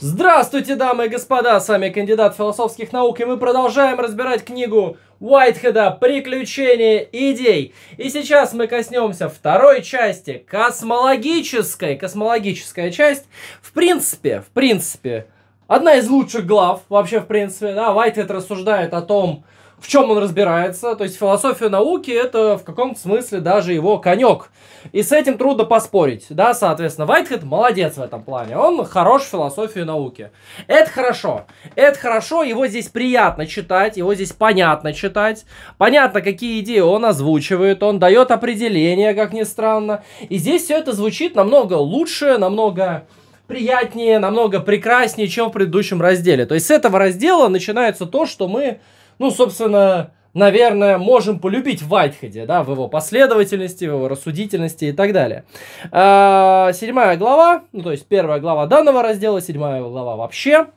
Здравствуйте, дамы и господа, с вами кандидат философских наук, и мы продолжаем разбирать книгу Уайтхеда «Приключения идей». И сейчас мы коснемся второй части, космологической. Космологическая часть, в принципе, в принципе, одна из лучших глав вообще, в принципе, да, Уайтхед рассуждает о том, в чем он разбирается. То есть философия науки это в каком-то смысле даже его конек. И с этим трудно поспорить. Да, соответственно, Вайтхед молодец в этом плане. Он хорош в философии науки. Это хорошо. Это хорошо, его здесь приятно читать, его здесь понятно читать. Понятно, какие идеи он озвучивает, он дает определения, как ни странно. И здесь все это звучит намного лучше, намного приятнее, намного прекраснее, чем в предыдущем разделе. То есть с этого раздела начинается то, что мы ну, собственно, наверное, можем полюбить в Вайтхеде, да, в его последовательности, в его рассудительности и так далее. А, седьмая глава, ну, то есть первая глава данного раздела, седьмая глава вообще,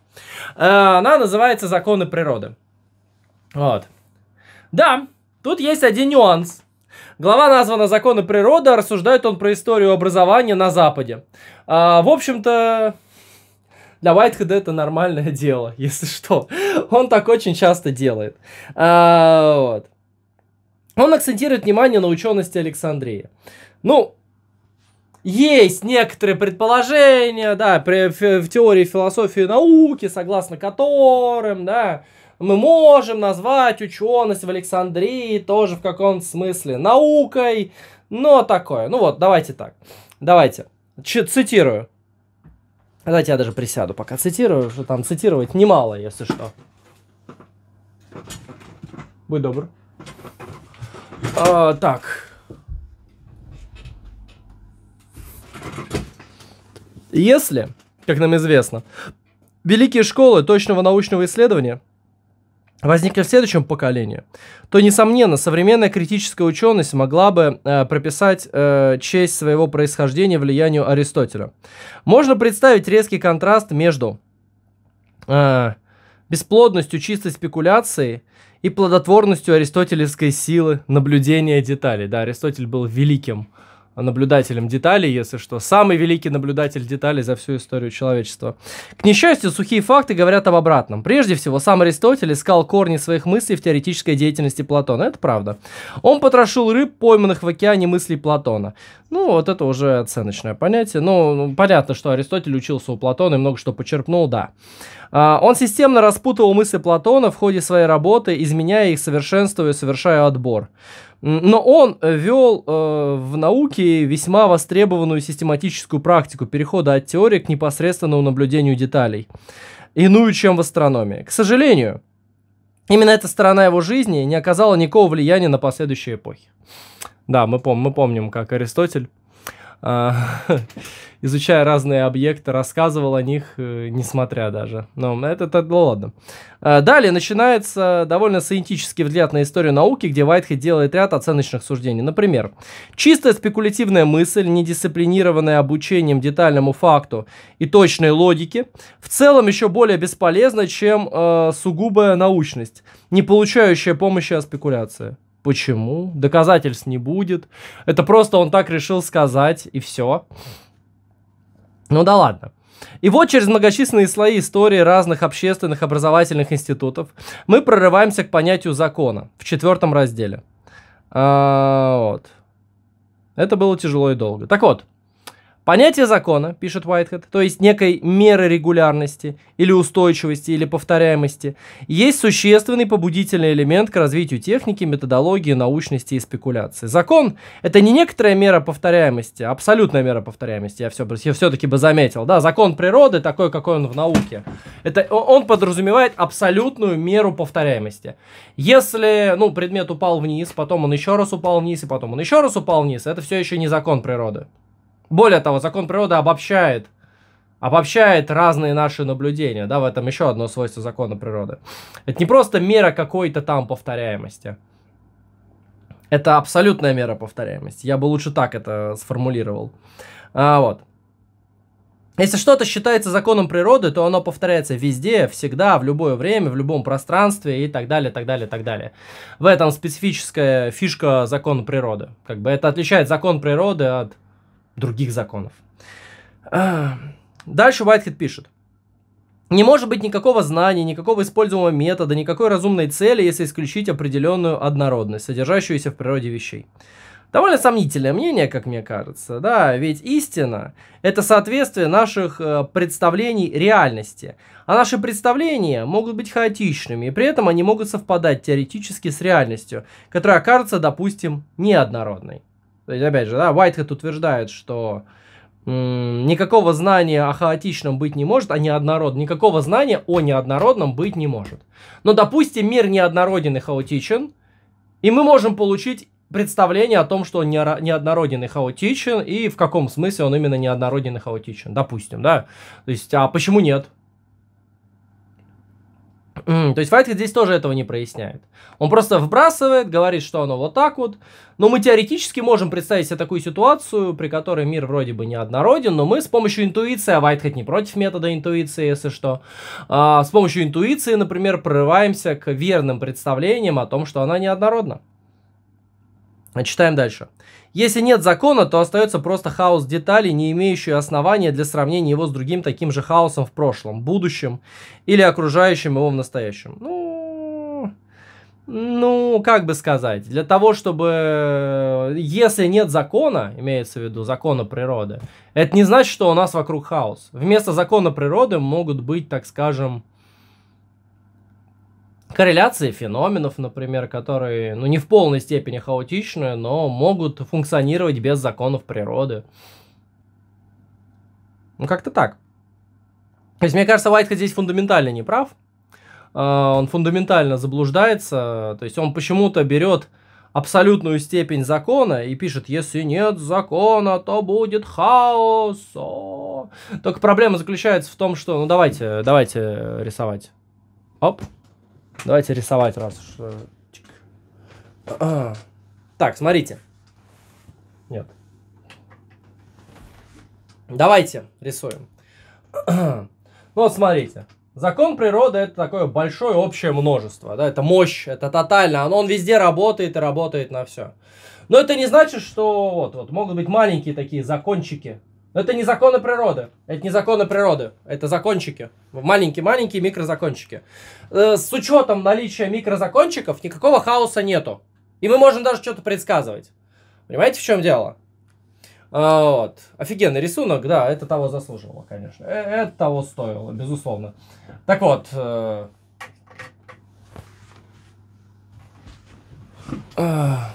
а, она называется «Законы природы». Вот. Да, тут есть один нюанс. Глава названа «Законы природы», а рассуждает он про историю образования на Западе. А, в общем-то, для Вайтхеда это нормальное дело, если что. Он так очень часто делает. А, вот. Он акцентирует внимание на учености Александрии. Ну, есть некоторые предположения, да, при, в, в теории философии науки, согласно которым, да, мы можем назвать ученость в Александрии тоже в каком-то смысле наукой, но такое. Ну вот, давайте так. Давайте. Ч цитирую. Давайте я даже присяду, пока цитирую, что там цитировать немало, если что. Будь добр. А, так. Если, как нам известно, великие школы точного научного исследования – возникли в следующем поколении, то, несомненно, современная критическая ученость могла бы э, прописать э, честь своего происхождения влиянию Аристотеля. Можно представить резкий контраст между э, бесплодностью чистой спекуляции и плодотворностью аристотелевской силы наблюдения деталей. Да, Аристотель был великим наблюдателем деталей, если что. Самый великий наблюдатель деталей за всю историю человечества. К несчастью, сухие факты говорят об обратном. Прежде всего, сам Аристотель искал корни своих мыслей в теоретической деятельности Платона. Это правда. Он потрошил рыб, пойманных в океане мыслей Платона. Ну, вот это уже оценочное понятие. Ну, ну понятно, что Аристотель учился у Платона и много что почерпнул, да. А, он системно распутывал мысли Платона в ходе своей работы, изменяя их, совершенствуя, совершая отбор. Но он э, вел э, в науке весьма востребованную систематическую практику перехода от теории к непосредственному наблюдению деталей, иную, чем в астрономии. К сожалению, именно эта сторона его жизни не оказала никакого влияния на последующие эпохи. Да, мы, пом мы помним, как Аристотель изучая разные объекты, рассказывал о них, э, несмотря даже. Но это, это ну ладно. Э, далее начинается довольно саентический взгляд на историю науки, где Вайтхед делает ряд оценочных суждений. Например, чистая спекулятивная мысль, недисциплинированная обучением детальному факту и точной логике, в целом еще более бесполезна, чем э, сугубая научность, не получающая помощи от спекуляции. Почему? Доказательств не будет. Это просто он так решил сказать, и все. Ну да ладно. И вот через многочисленные слои истории разных общественных образовательных институтов мы прорываемся к понятию закона в четвертом разделе. А, вот. Это было тяжело и долго. Так вот, Понятие закона, пишет Уайтхед, то есть некой меры регулярности или устойчивости или повторяемости, есть существенный побудительный элемент к развитию техники, методологии, научности и спекуляции. Закон – это не некоторая мера повторяемости, абсолютная мера повторяемости, я, все, я все-таки бы заметил. Да, закон природы такой, какой он в науке. Это, он подразумевает абсолютную меру повторяемости. Если ну, предмет упал вниз, потом он еще раз упал вниз, и потом он еще раз упал вниз, это все еще не закон природы. Более того, закон природы обобщает, обобщает разные наши наблюдения, да, в этом еще одно свойство закона природы. Это не просто мера какой-то там повторяемости. Это абсолютная мера повторяемости. Я бы лучше так это сформулировал. А, вот. Если что-то считается законом природы, то оно повторяется везде, всегда, в любое время, в любом пространстве и так далее, так далее, так далее. В этом специфическая фишка закона природы. Как бы это отличает закон природы от других законов. А, дальше Уайтхед пишет. Не может быть никакого знания, никакого используемого метода, никакой разумной цели, если исключить определенную однородность, содержащуюся в природе вещей. Довольно сомнительное мнение, как мне кажется, да, ведь истина – это соответствие наших э, представлений реальности. А наши представления могут быть хаотичными, и при этом они могут совпадать теоретически с реальностью, которая окажется, допустим, неоднородной. То есть, опять же, да, Whitehead утверждает, что никакого знания о хаотичном быть не может, а неоднородном. Никакого знания о неоднородном быть не может. Но, допустим, мир неоднороден и хаотичен, и мы можем получить представление о том, что он неоднороден и хаотичен, и в каком смысле он именно неоднороден и хаотичен. Допустим, да? То есть, а почему нет? то есть Вайтхед здесь тоже этого не проясняет. Он просто вбрасывает, говорит, что оно вот так вот. Но мы теоретически можем представить себе такую ситуацию, при которой мир вроде бы неоднороден, но мы с помощью интуиции, а Вайтхед не против метода интуиции, если что, а, с помощью интуиции, например, прорываемся к верным представлениям о том, что она неоднородна. А читаем дальше. Если нет закона, то остается просто хаос деталей, не имеющий основания для сравнения его с другим таким же хаосом в прошлом, будущем или окружающим его в настоящем. Ну, ну, как бы сказать, для того, чтобы... Если нет закона, имеется в виду закона природы, это не значит, что у нас вокруг хаос. Вместо закона природы могут быть, так скажем, корреляции феноменов, например, которые, ну, не в полной степени хаотичны, но могут функционировать без законов природы. Ну, как-то так. То есть, мне кажется, Вайтхед здесь фундаментально не прав. А, он фундаментально заблуждается. То есть, он почему-то берет абсолютную степень закона и пишет, если нет закона, то будет хаос. О Только проблема заключается в том, что, ну, давайте, давайте рисовать. Оп. Давайте рисовать раз уж. Э, так, смотрите. Нет. Давайте рисуем. ну вот смотрите. Закон природы это такое большое общее множество. Да? Это мощь, это тотально. Он, он везде работает и работает на все. Но это не значит, что вот, вот могут быть маленькие такие закончики, но это не законы природы. Это не законы природы. Это закончики. Маленькие-маленькие микрозакончики. Э, с учетом наличия микрозакончиков никакого хаоса нету. И мы можем даже что-то предсказывать. Понимаете, в чем дело? А, вот. Офигенный рисунок, да, это того заслуживало, конечно. Э, это того стоило, безусловно. Так вот. Э... А,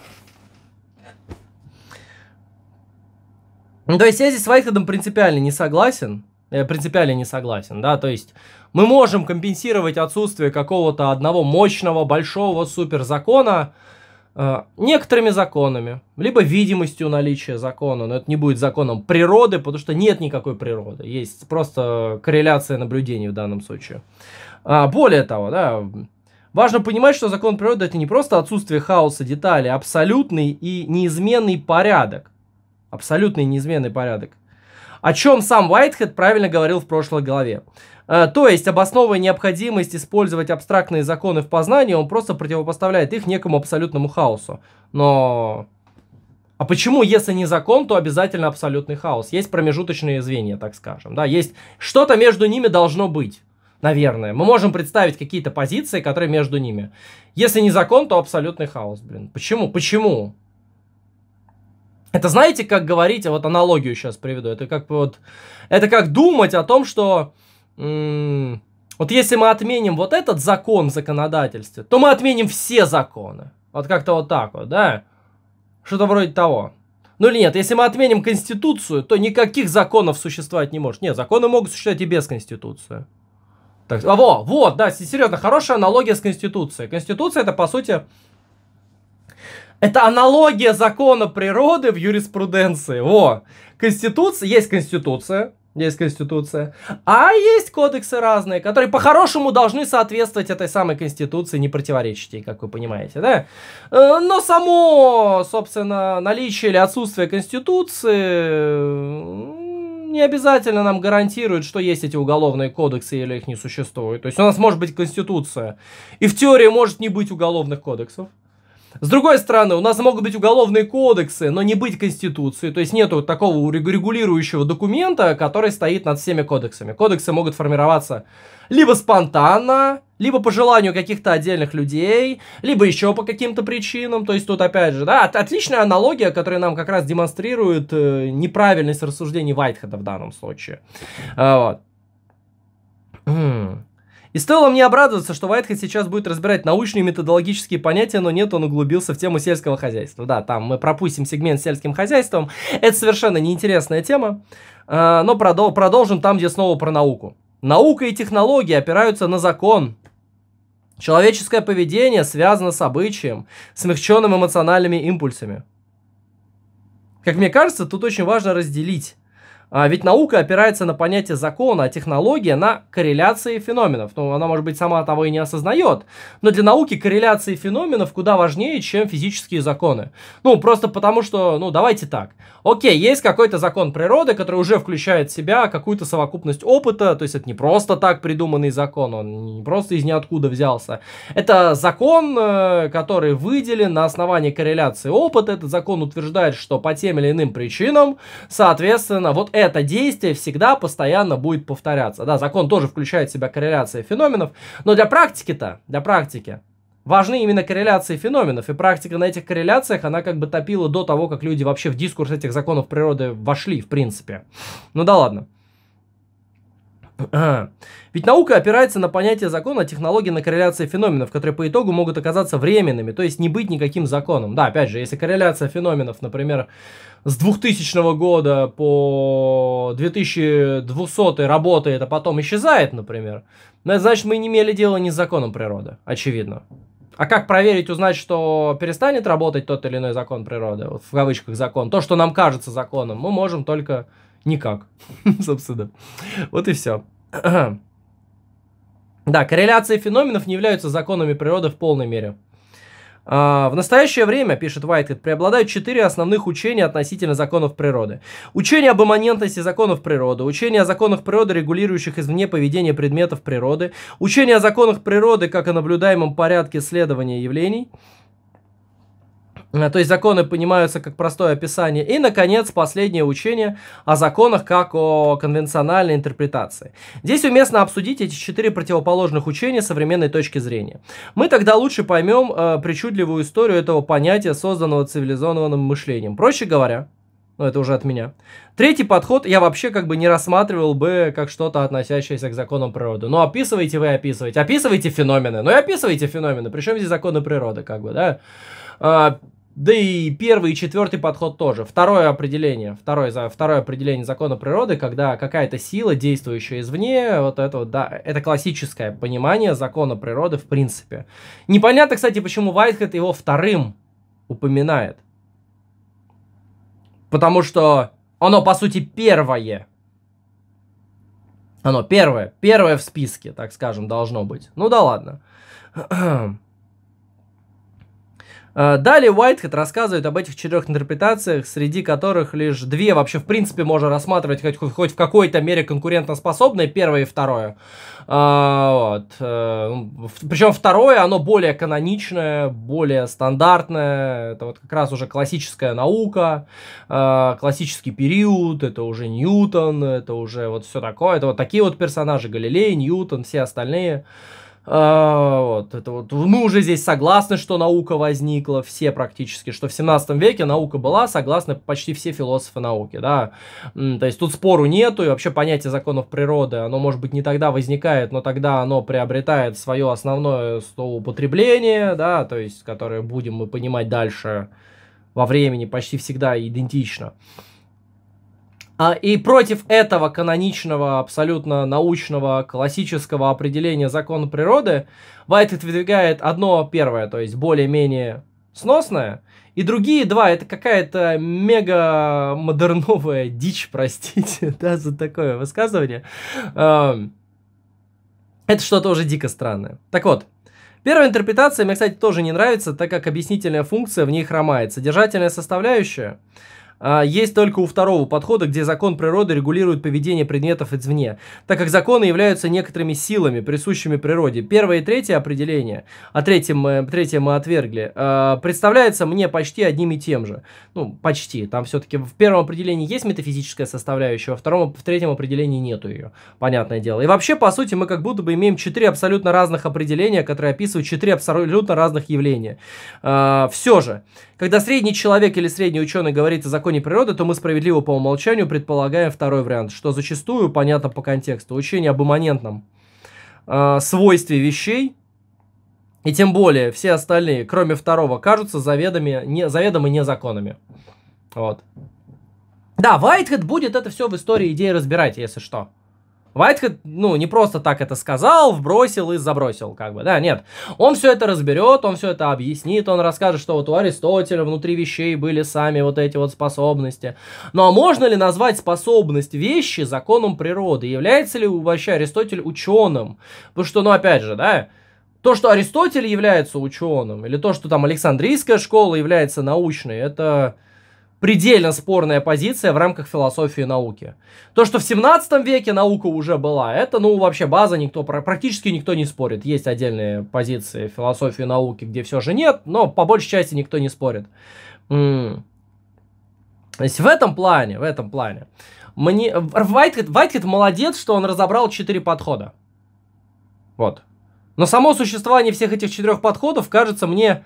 Ну, то есть я здесь с Вайтхедом принципиально не согласен. Я э, принципиально не согласен, да, то есть мы можем компенсировать отсутствие какого-то одного мощного, большого суперзакона э, некоторыми законами, либо видимостью наличия закона, но это не будет законом природы, потому что нет никакой природы, есть просто корреляция наблюдений в данном случае. А, более того, да, важно понимать, что закон природы это не просто отсутствие хаоса деталей, а абсолютный и неизменный порядок Абсолютный неизменный порядок. О чем сам Уайтхед правильно говорил в прошлой главе. Э, то есть, обосновывая необходимость использовать абстрактные законы в познании, он просто противопоставляет их некому абсолютному хаосу. Но... А почему, если не закон, то обязательно абсолютный хаос? Есть промежуточные звенья, так скажем. Да, есть что-то между ними должно быть. Наверное. Мы можем представить какие-то позиции, которые между ними. Если не закон, то абсолютный хаос, блин. Почему? Почему? Это знаете, как говорить, а вот аналогию сейчас приведу, это как вот, это как думать о том, что... Вот если мы отменим вот этот закон в законодательстве, то мы отменим все законы. Вот как-то вот так вот, да? Что-то вроде того. Ну или нет, если мы отменим Конституцию, то никаких законов существовать не может. Нет, законы могут существовать и без Конституции. Так, а во, вот, да, серьезно, хорошая аналогия с Конституцией. Конституция это, по сути, это аналогия закона природы в юриспруденции. Во. Конституция, есть конституция, есть конституция. А есть кодексы разные, которые по-хорошему должны соответствовать этой самой конституции, не противоречить ей, как вы понимаете, да? Э, но само, собственно, наличие или отсутствие конституции не обязательно нам гарантирует, что есть эти уголовные кодексы или их не существует. То есть у нас может быть конституция, и в теории может не быть уголовных кодексов. С другой стороны, у нас могут быть уголовные кодексы, но не быть конституции, то есть нету такого регулирующего документа, который стоит над всеми кодексами. Кодексы могут формироваться либо спонтанно, либо по желанию каких-то отдельных людей, либо еще по каким-то причинам. То есть тут опять же, да, отличная аналогия, которая нам как раз демонстрирует э, неправильность рассуждений Вайтхеда в данном случае. А, вот. И стоило мне обрадоваться, что Whitehead сейчас будет разбирать научные методологические понятия, но нет, он углубился в тему сельского хозяйства. Да, там мы пропустим сегмент с сельским хозяйством. Это совершенно неинтересная тема, а, но продолжим там, где снова про науку. Наука и технологии опираются на закон, Человеческое поведение связано с обычаем, смягченным эмоциональными импульсами. Как мне кажется, тут очень важно разделить а ведь наука опирается на понятие закона, а технология на корреляции феноменов. Ну, она, может быть, сама того и не осознает. Но для науки корреляции феноменов куда важнее, чем физические законы. Ну, просто потому что, ну, давайте так. Окей, есть какой-то закон природы, который уже включает в себя какую-то совокупность опыта. То есть это не просто так придуманный закон, он не просто из ниоткуда взялся. Это закон, э, который выделен на основании корреляции опыта. Этот закон утверждает, что по тем или иным причинам, соответственно, вот это действие всегда постоянно будет повторяться. Да, закон тоже включает в себя корреляции феноменов, но для практики-то, для практики, важны именно корреляции феноменов, и практика на этих корреляциях, она как бы топила до того, как люди вообще в дискурс этих законов природы вошли, в принципе. Ну да ладно. Ведь наука опирается на понятие закона технологии на корреляции феноменов, которые по итогу могут оказаться временными, то есть не быть никаким законом. Да, опять же, если корреляция феноменов, например, с 2000 года по 2200 работает, а потом исчезает, например, ну, значит, мы не имели дела ни с законом природы, очевидно. А как проверить, узнать, что перестанет работать тот или иной закон природы, вот в кавычках закон, то, что нам кажется законом, мы можем только Никак, собственно. Вот и все. Да, корреляции феноменов не являются законами природы в полной мере. А, в настоящее время, пишет Вайтхед, преобладают четыре основных учения относительно законов природы. Учение об имманентности законов природы, учение о законах природы, регулирующих извне поведение предметов природы, учение о законах природы как о наблюдаемом порядке следования явлений – Э, то есть законы понимаются как простое описание. И, наконец, последнее учение о законах как о конвенциональной интерпретации. Здесь уместно обсудить эти четыре противоположных учения современной точки зрения. Мы тогда лучше поймем э, причудливую историю этого понятия, созданного цивилизованным мышлением. Проще говоря, ну, это уже от меня. Третий подход я вообще как бы не рассматривал бы как что-то, относящееся к законам природы. Ну, описывайте вы, описывайте. Описывайте феномены. Ну, и описывайте феномены. Причем здесь законы природы, как бы, да? Э, да и первый и четвертый подход тоже. Второе определение, второе, второе определение закона природы, когда какая-то сила, действующая извне, вот это вот, да, это классическое понимание закона природы в принципе. Непонятно, кстати, почему Вайтхед его вторым упоминает. Потому что оно, по сути, первое. Оно первое, первое в списке, так скажем, должно быть. Ну да ладно. Э, далее Уайтхед рассказывает об этих четырех интерпретациях, среди которых лишь две вообще в принципе можно рассматривать хоть, хоть в какой-то мере конкурентоспособные, первое и второе. А, вот. Э, Причем второе, оно более каноничное, более стандартное, это вот как раз уже классическая наука, классический период, это уже Ньютон, это уже вот все такое, это вот такие вот персонажи, Галилей, Ньютон, все остальные. А, вот, это вот. Мы уже здесь согласны, что наука возникла, все практически, что в 17 веке наука была, согласны почти все философы науки, да. То есть тут спору нету, и вообще понятие законов природы, оно, может быть, не тогда возникает, но тогда оно приобретает свое основное употребление, да, то есть, которое будем мы понимать дальше во времени почти всегда идентично. А И против этого каноничного, абсолютно научного, классического определения закона природы Вайт выдвигает одно первое, то есть более-менее сносное, и другие два это какая-то мега модерновая дичь, простите, да, за такое высказывание. Это что-то уже дико странное. Так вот, Первая интерпретация мне, кстати, тоже не нравится, так как объяснительная функция в ней хромает. Содержательная составляющая а, есть только у второго подхода, где закон природы регулирует поведение предметов извне, так как законы являются некоторыми силами, присущими природе. Первое и третье определение, а третье мы, э, третье мы отвергли, а, представляется мне почти одним и тем же. Ну, почти. Там все-таки в первом определении есть метафизическая составляющая, во втором, в третьем определении нету ее, понятное дело. И вообще, по сути, мы как будто бы имеем четыре абсолютно разных определения, которые описывают четыре абсолютно разных явления. А, Все же, когда средний человек или средний ученый говорит о законе природы, то мы справедливо по умолчанию предполагаем второй вариант, что зачастую, понятно по контексту, учение об имманентном э, свойстве вещей, и тем более все остальные, кроме второго, кажутся заведомо, не, заведомо незаконами. Вот. Да, Вайтхед будет это все в истории идеи разбирать, если что. Вайтхед, ну, не просто так это сказал, вбросил и забросил, как бы, да, нет. Он все это разберет, он все это объяснит, он расскажет, что вот у Аристотеля внутри вещей были сами вот эти вот способности. Ну, а можно ли назвать способность вещи законом природы? Является ли вообще Аристотель ученым? Потому что, ну, опять же, да, то, что Аристотель является ученым, или то, что там Александрийская школа является научной, это предельно спорная позиция в рамках философии науки. То, что в 17 веке наука уже была, это, ну, вообще база, никто, практически никто не спорит. Есть отдельные позиции философии науки, где все же нет, но по большей части никто не спорит. М-м. То есть в этом плане, в этом плане, мне... Вайтхед, Вайтхед молодец, что он разобрал четыре подхода. Вот. Но само существование всех этих четырех подходов кажется мне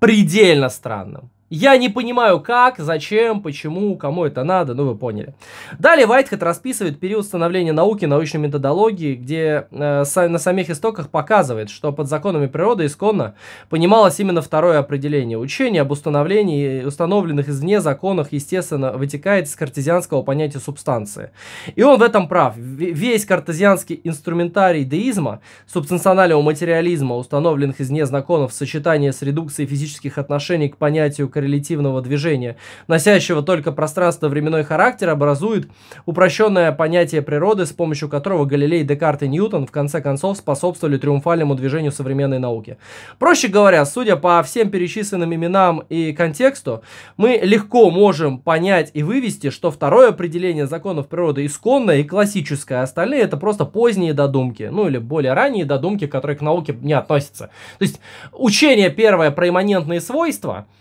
предельно странным. Я не понимаю, как, зачем, почему, кому это надо, ну вы поняли. Далее Whitehead расписывает период становления науки, научной методологии, где э, на самих истоках показывает, что под законами природы исконно понималось именно второе определение. Учение об установлении установленных извне законах, естественно, вытекает из картезианского понятия субстанции. И он в этом прав. Весь картезианский инструментарий деизма, субстанционального материализма, установленных извне законов в сочетании с редукцией физических отношений к понятию релятивного движения, носящего только пространство временной характер, образует упрощенное понятие природы, с помощью которого Галилей, Декарт и Ньютон в конце концов способствовали триумфальному движению современной науки. Проще говоря, судя по всем перечисленным именам и контексту, мы легко можем понять и вывести, что второе определение законов природы исконное и классическое, а остальные это просто поздние додумки, ну или более ранние додумки, которые к науке не относятся. То есть учение первое про имманентные свойства –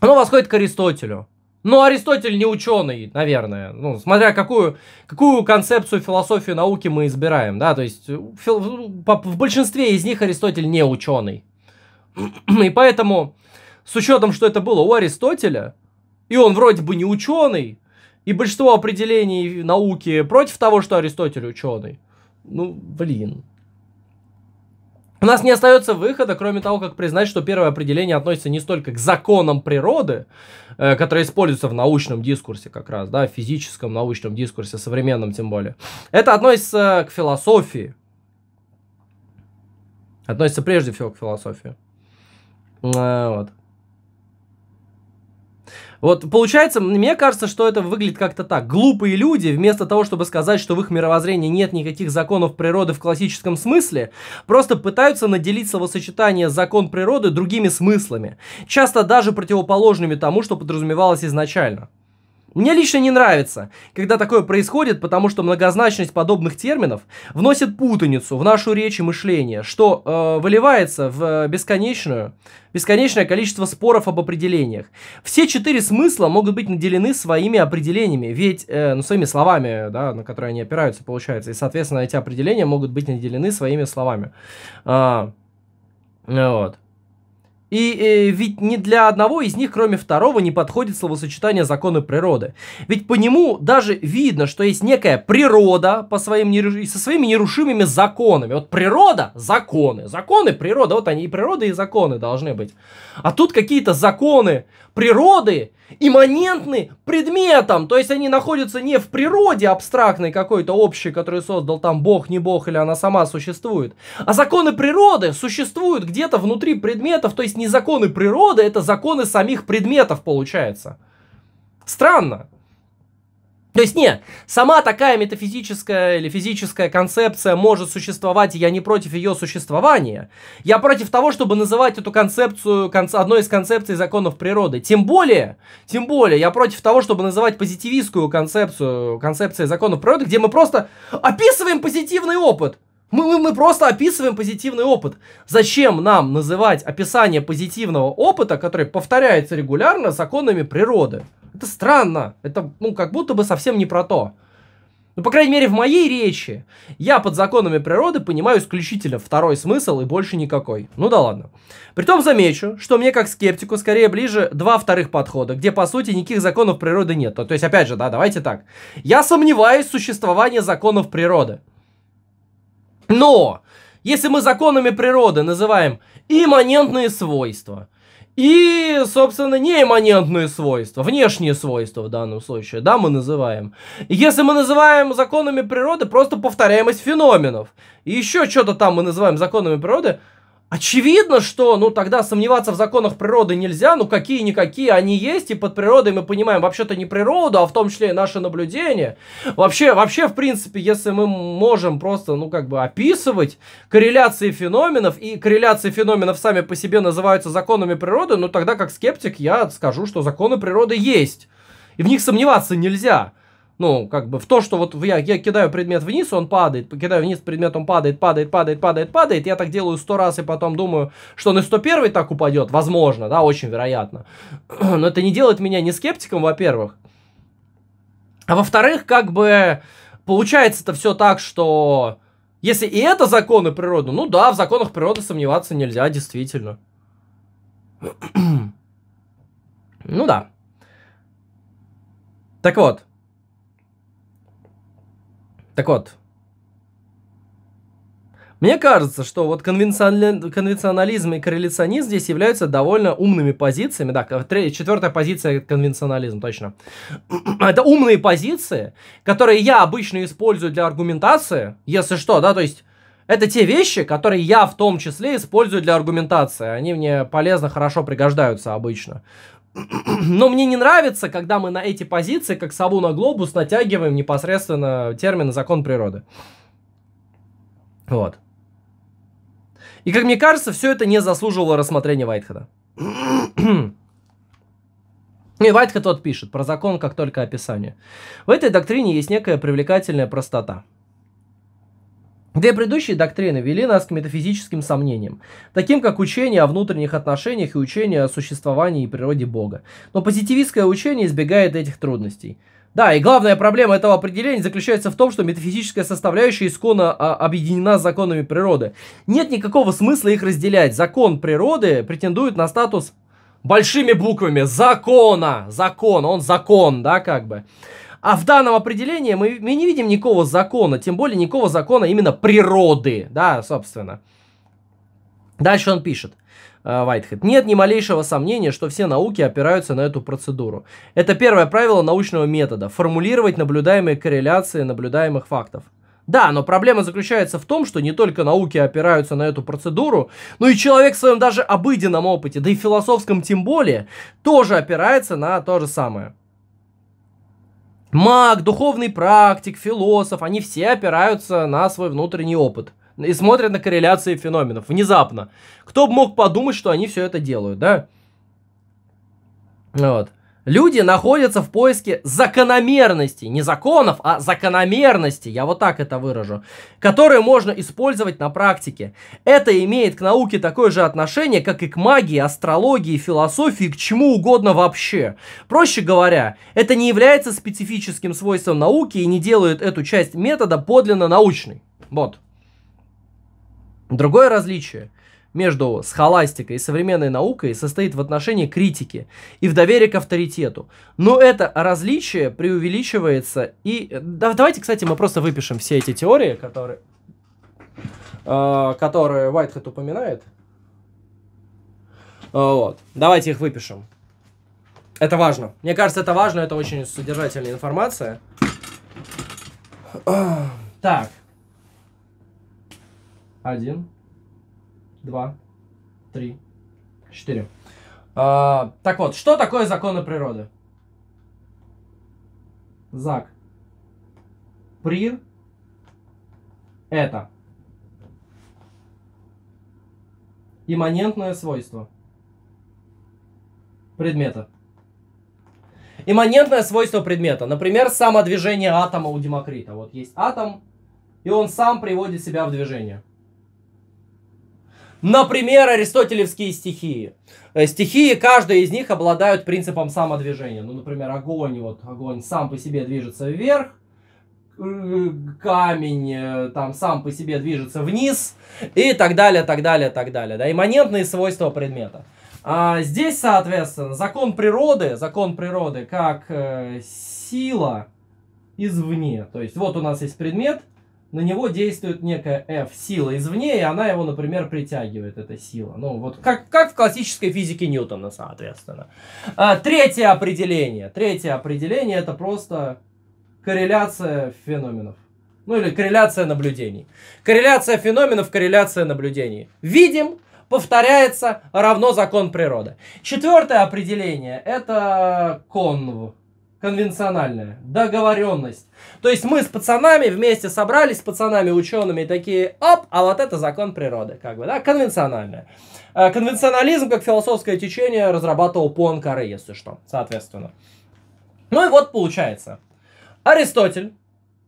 оно восходит к Аристотелю. Ну, Аристотель не ученый, наверное. Ну, смотря какую, какую концепцию философии науки мы избираем, да, то есть фил, по, в большинстве из них Аристотель не ученый. И поэтому, с учетом, что это было у Аристотеля, и он вроде бы не ученый, и большинство определений науки против того, что Аристотель ученый, ну, блин, у нас не остается выхода, кроме того, как признать, что первое определение относится не столько к законам природы, э, которые используются в научном дискурсе как раз, да, в физическом научном дискурсе, современном тем более. Это относится к философии. Относится прежде всего к философии. Э, вот. Вот получается, мне кажется, что это выглядит как-то так. Глупые люди, вместо того, чтобы сказать, что в их мировоззрении нет никаких законов природы в классическом смысле, просто пытаются наделить словосочетание «закон природы» другими смыслами, часто даже противоположными тому, что подразумевалось изначально. Мне лично не нравится, когда такое происходит, потому что многозначность подобных терминов вносит путаницу в нашу речь и мышление, что э, выливается в бесконечную, бесконечное количество споров об определениях. Все четыре смысла могут быть наделены своими определениями, ведь, э, ну, своими словами, да, на которые они опираются, получается, и, соответственно, эти определения могут быть наделены своими словами. А, вот. И э, ведь ни для одного из них, кроме второго, не подходит словосочетание «законы природы». Ведь по нему даже видно, что есть некая природа по своим неруш... со своими нерушимыми законами. Вот природа – законы, законы – природа. Вот они и природа, и законы должны быть. А тут какие-то законы природы имманентны предметам. То есть они находятся не в природе абстрактной какой-то общей, которую создал там бог, не бог, или она сама существует. А законы природы существуют где-то внутри предметов, то есть не законы природы, это законы самих предметов получается. Странно. То есть нет, сама такая метафизическая или физическая концепция может существовать, и я не против ее существования. Я против того, чтобы называть эту концепцию конц... одной из концепций законов природы. Тем более, тем более, я против того, чтобы называть позитивистскую концепцию концепцией законов природы, где мы просто описываем позитивный опыт. Мы, мы, мы просто описываем позитивный опыт. Зачем нам называть описание позитивного опыта, который повторяется регулярно, законами природы? Это странно. Это, ну, как будто бы совсем не про то. Ну, по крайней мере, в моей речи я под законами природы понимаю исключительно второй смысл и больше никакой. Ну да ладно. Притом замечу, что мне как скептику скорее ближе два вторых подхода, где по сути никаких законов природы нет. то есть, опять же, да, давайте так. Я сомневаюсь в существовании законов природы. Но если мы законами природы называем имманентные свойства и, собственно, неимманентные свойства, внешние свойства в данном случае, да, мы называем. Если мы называем законами природы, просто повторяемость феноменов. И еще что-то там мы называем законами природы – Очевидно, что, ну, тогда сомневаться в законах природы нельзя, ну, какие-никакие они есть, и под природой мы понимаем вообще-то не природу, а в том числе и наше наблюдение. Вообще, вообще, в принципе, если мы можем просто, ну, как бы описывать корреляции феноменов, и корреляции феноменов сами по себе называются законами природы, ну, тогда как скептик я скажу, что законы природы есть, и в них сомневаться нельзя. Ну, как бы в то, что вот я, я кидаю предмет вниз, он падает, кидаю вниз предмет, он падает, падает, падает, падает, падает. Я так делаю сто раз и потом думаю, что на 101 так упадет, возможно, да, очень вероятно. Но это не делает меня не скептиком, во-первых. А во-вторых, как бы получается-то все так, что если и это законы природы, ну да, в законах природы сомневаться нельзя, действительно. ну да. Так вот, так вот, мне кажется, что вот конвенционализм и корреляционизм здесь являются довольно умными позициями. Да, четвертая позиция – конвенционализм, точно. Это умные позиции, которые я обычно использую для аргументации, если что, да, то есть это те вещи, которые я в том числе использую для аргументации. Они мне полезно, хорошо пригождаются обычно. Но мне не нравится, когда мы на эти позиции, как сову на глобус, натягиваем непосредственно термин «закон природы». Вот. И, как мне кажется, все это не заслуживало рассмотрения Вайтхеда. И Вайтхед тот пишет про закон как только описание. В этой доктрине есть некая привлекательная простота. Две предыдущие доктрины вели нас к метафизическим сомнениям, таким как учение о внутренних отношениях и учение о существовании и природе Бога. Но позитивистское учение избегает этих трудностей. Да, и главная проблема этого определения заключается в том, что метафизическая составляющая исконно а, объединена с законами природы. Нет никакого смысла их разделять. Закон природы претендует на статус большими буквами закона, закон, он закон, да, как бы. А в данном определении мы, мы не видим никакого закона, тем более никакого закона именно природы, да, собственно. Дальше он пишет. Вайтхед. Э, Нет ни малейшего сомнения, что все науки опираются на эту процедуру. Это первое правило научного метода – формулировать наблюдаемые корреляции наблюдаемых фактов. Да, но проблема заключается в том, что не только науки опираются на эту процедуру, но и человек в своем даже обыденном опыте, да и философском тем более, тоже опирается на то же самое маг, духовный практик, философ, они все опираются на свой внутренний опыт и смотрят на корреляции феноменов внезапно. Кто бы мог подумать, что они все это делают, да? Вот. Люди находятся в поиске закономерностей, не законов, а закономерностей, я вот так это выражу, которые можно использовать на практике. Это имеет к науке такое же отношение, как и к магии, астрологии, философии, к чему угодно вообще. Проще говоря, это не является специфическим свойством науки и не делает эту часть метода подлинно научной. Вот. Другое различие между схоластикой и современной наукой состоит в отношении критики и в доверии к авторитету. Но это различие преувеличивается и... Э, да, давайте, кстати, мы просто выпишем все эти теории, которые, э, которые Уайтхед упоминает. Э, вот. Давайте их выпишем. Это важно. Мне кажется, это важно, это очень содержательная информация. Так. Один два, три, четыре. А, так вот, что такое законы природы? Зак. Прир. Это. Имманентное свойство предмета. Имманентное свойство предмета. Например, самодвижение атома у Демокрита. Вот есть атом, и он сам приводит себя в движение. Например, аристотелевские стихии. Э, стихии, каждая из них обладают принципом самодвижения. Ну, например, огонь, вот огонь сам по себе движется вверх, э, камень э, там сам по себе движется вниз и так далее, так далее, так далее. Да, имманентные свойства предмета. А здесь, соответственно, закон природы, закон природы как э, сила извне. То есть вот у нас есть предмет, на него действует некая F, сила извне, и она его, например, притягивает, эта сила. Ну, вот как, как в классической физике Ньютона, соответственно. А, третье определение. Третье определение – это просто корреляция феноменов. Ну, или корреляция наблюдений. Корреляция феноменов, корреляция наблюдений. Видим, повторяется, равно закон природы. Четвертое определение – это конв конвенциональная. Договоренность. То есть мы с пацанами вместе собрались, с пацанами, учеными, такие, оп, а вот это закон природы, как бы, да, конвенциональная. А конвенционализм, как философское течение, разрабатывал Пуанкаре, если что, соответственно. Ну и вот получается. Аристотель,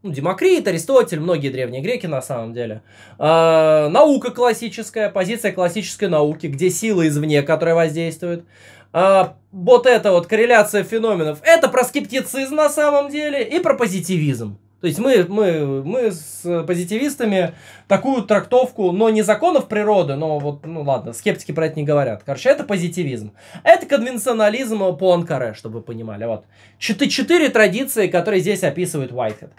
ну, Демокрит, Аристотель, многие древние греки на самом деле. Э, наука классическая, позиция классической науки, где сила извне, которая воздействует а, вот эта вот корреляция феноменов, это про скептицизм на самом деле и про позитивизм. То есть мы, мы, мы с позитивистами такую трактовку, но не законов природы, но вот, ну ладно, скептики про это не говорят. Короче, это позитивизм. Это конвенционализм по Анкаре, чтобы вы понимали. Вот. Четыре, четыре традиции, которые здесь описывает Уайтхед.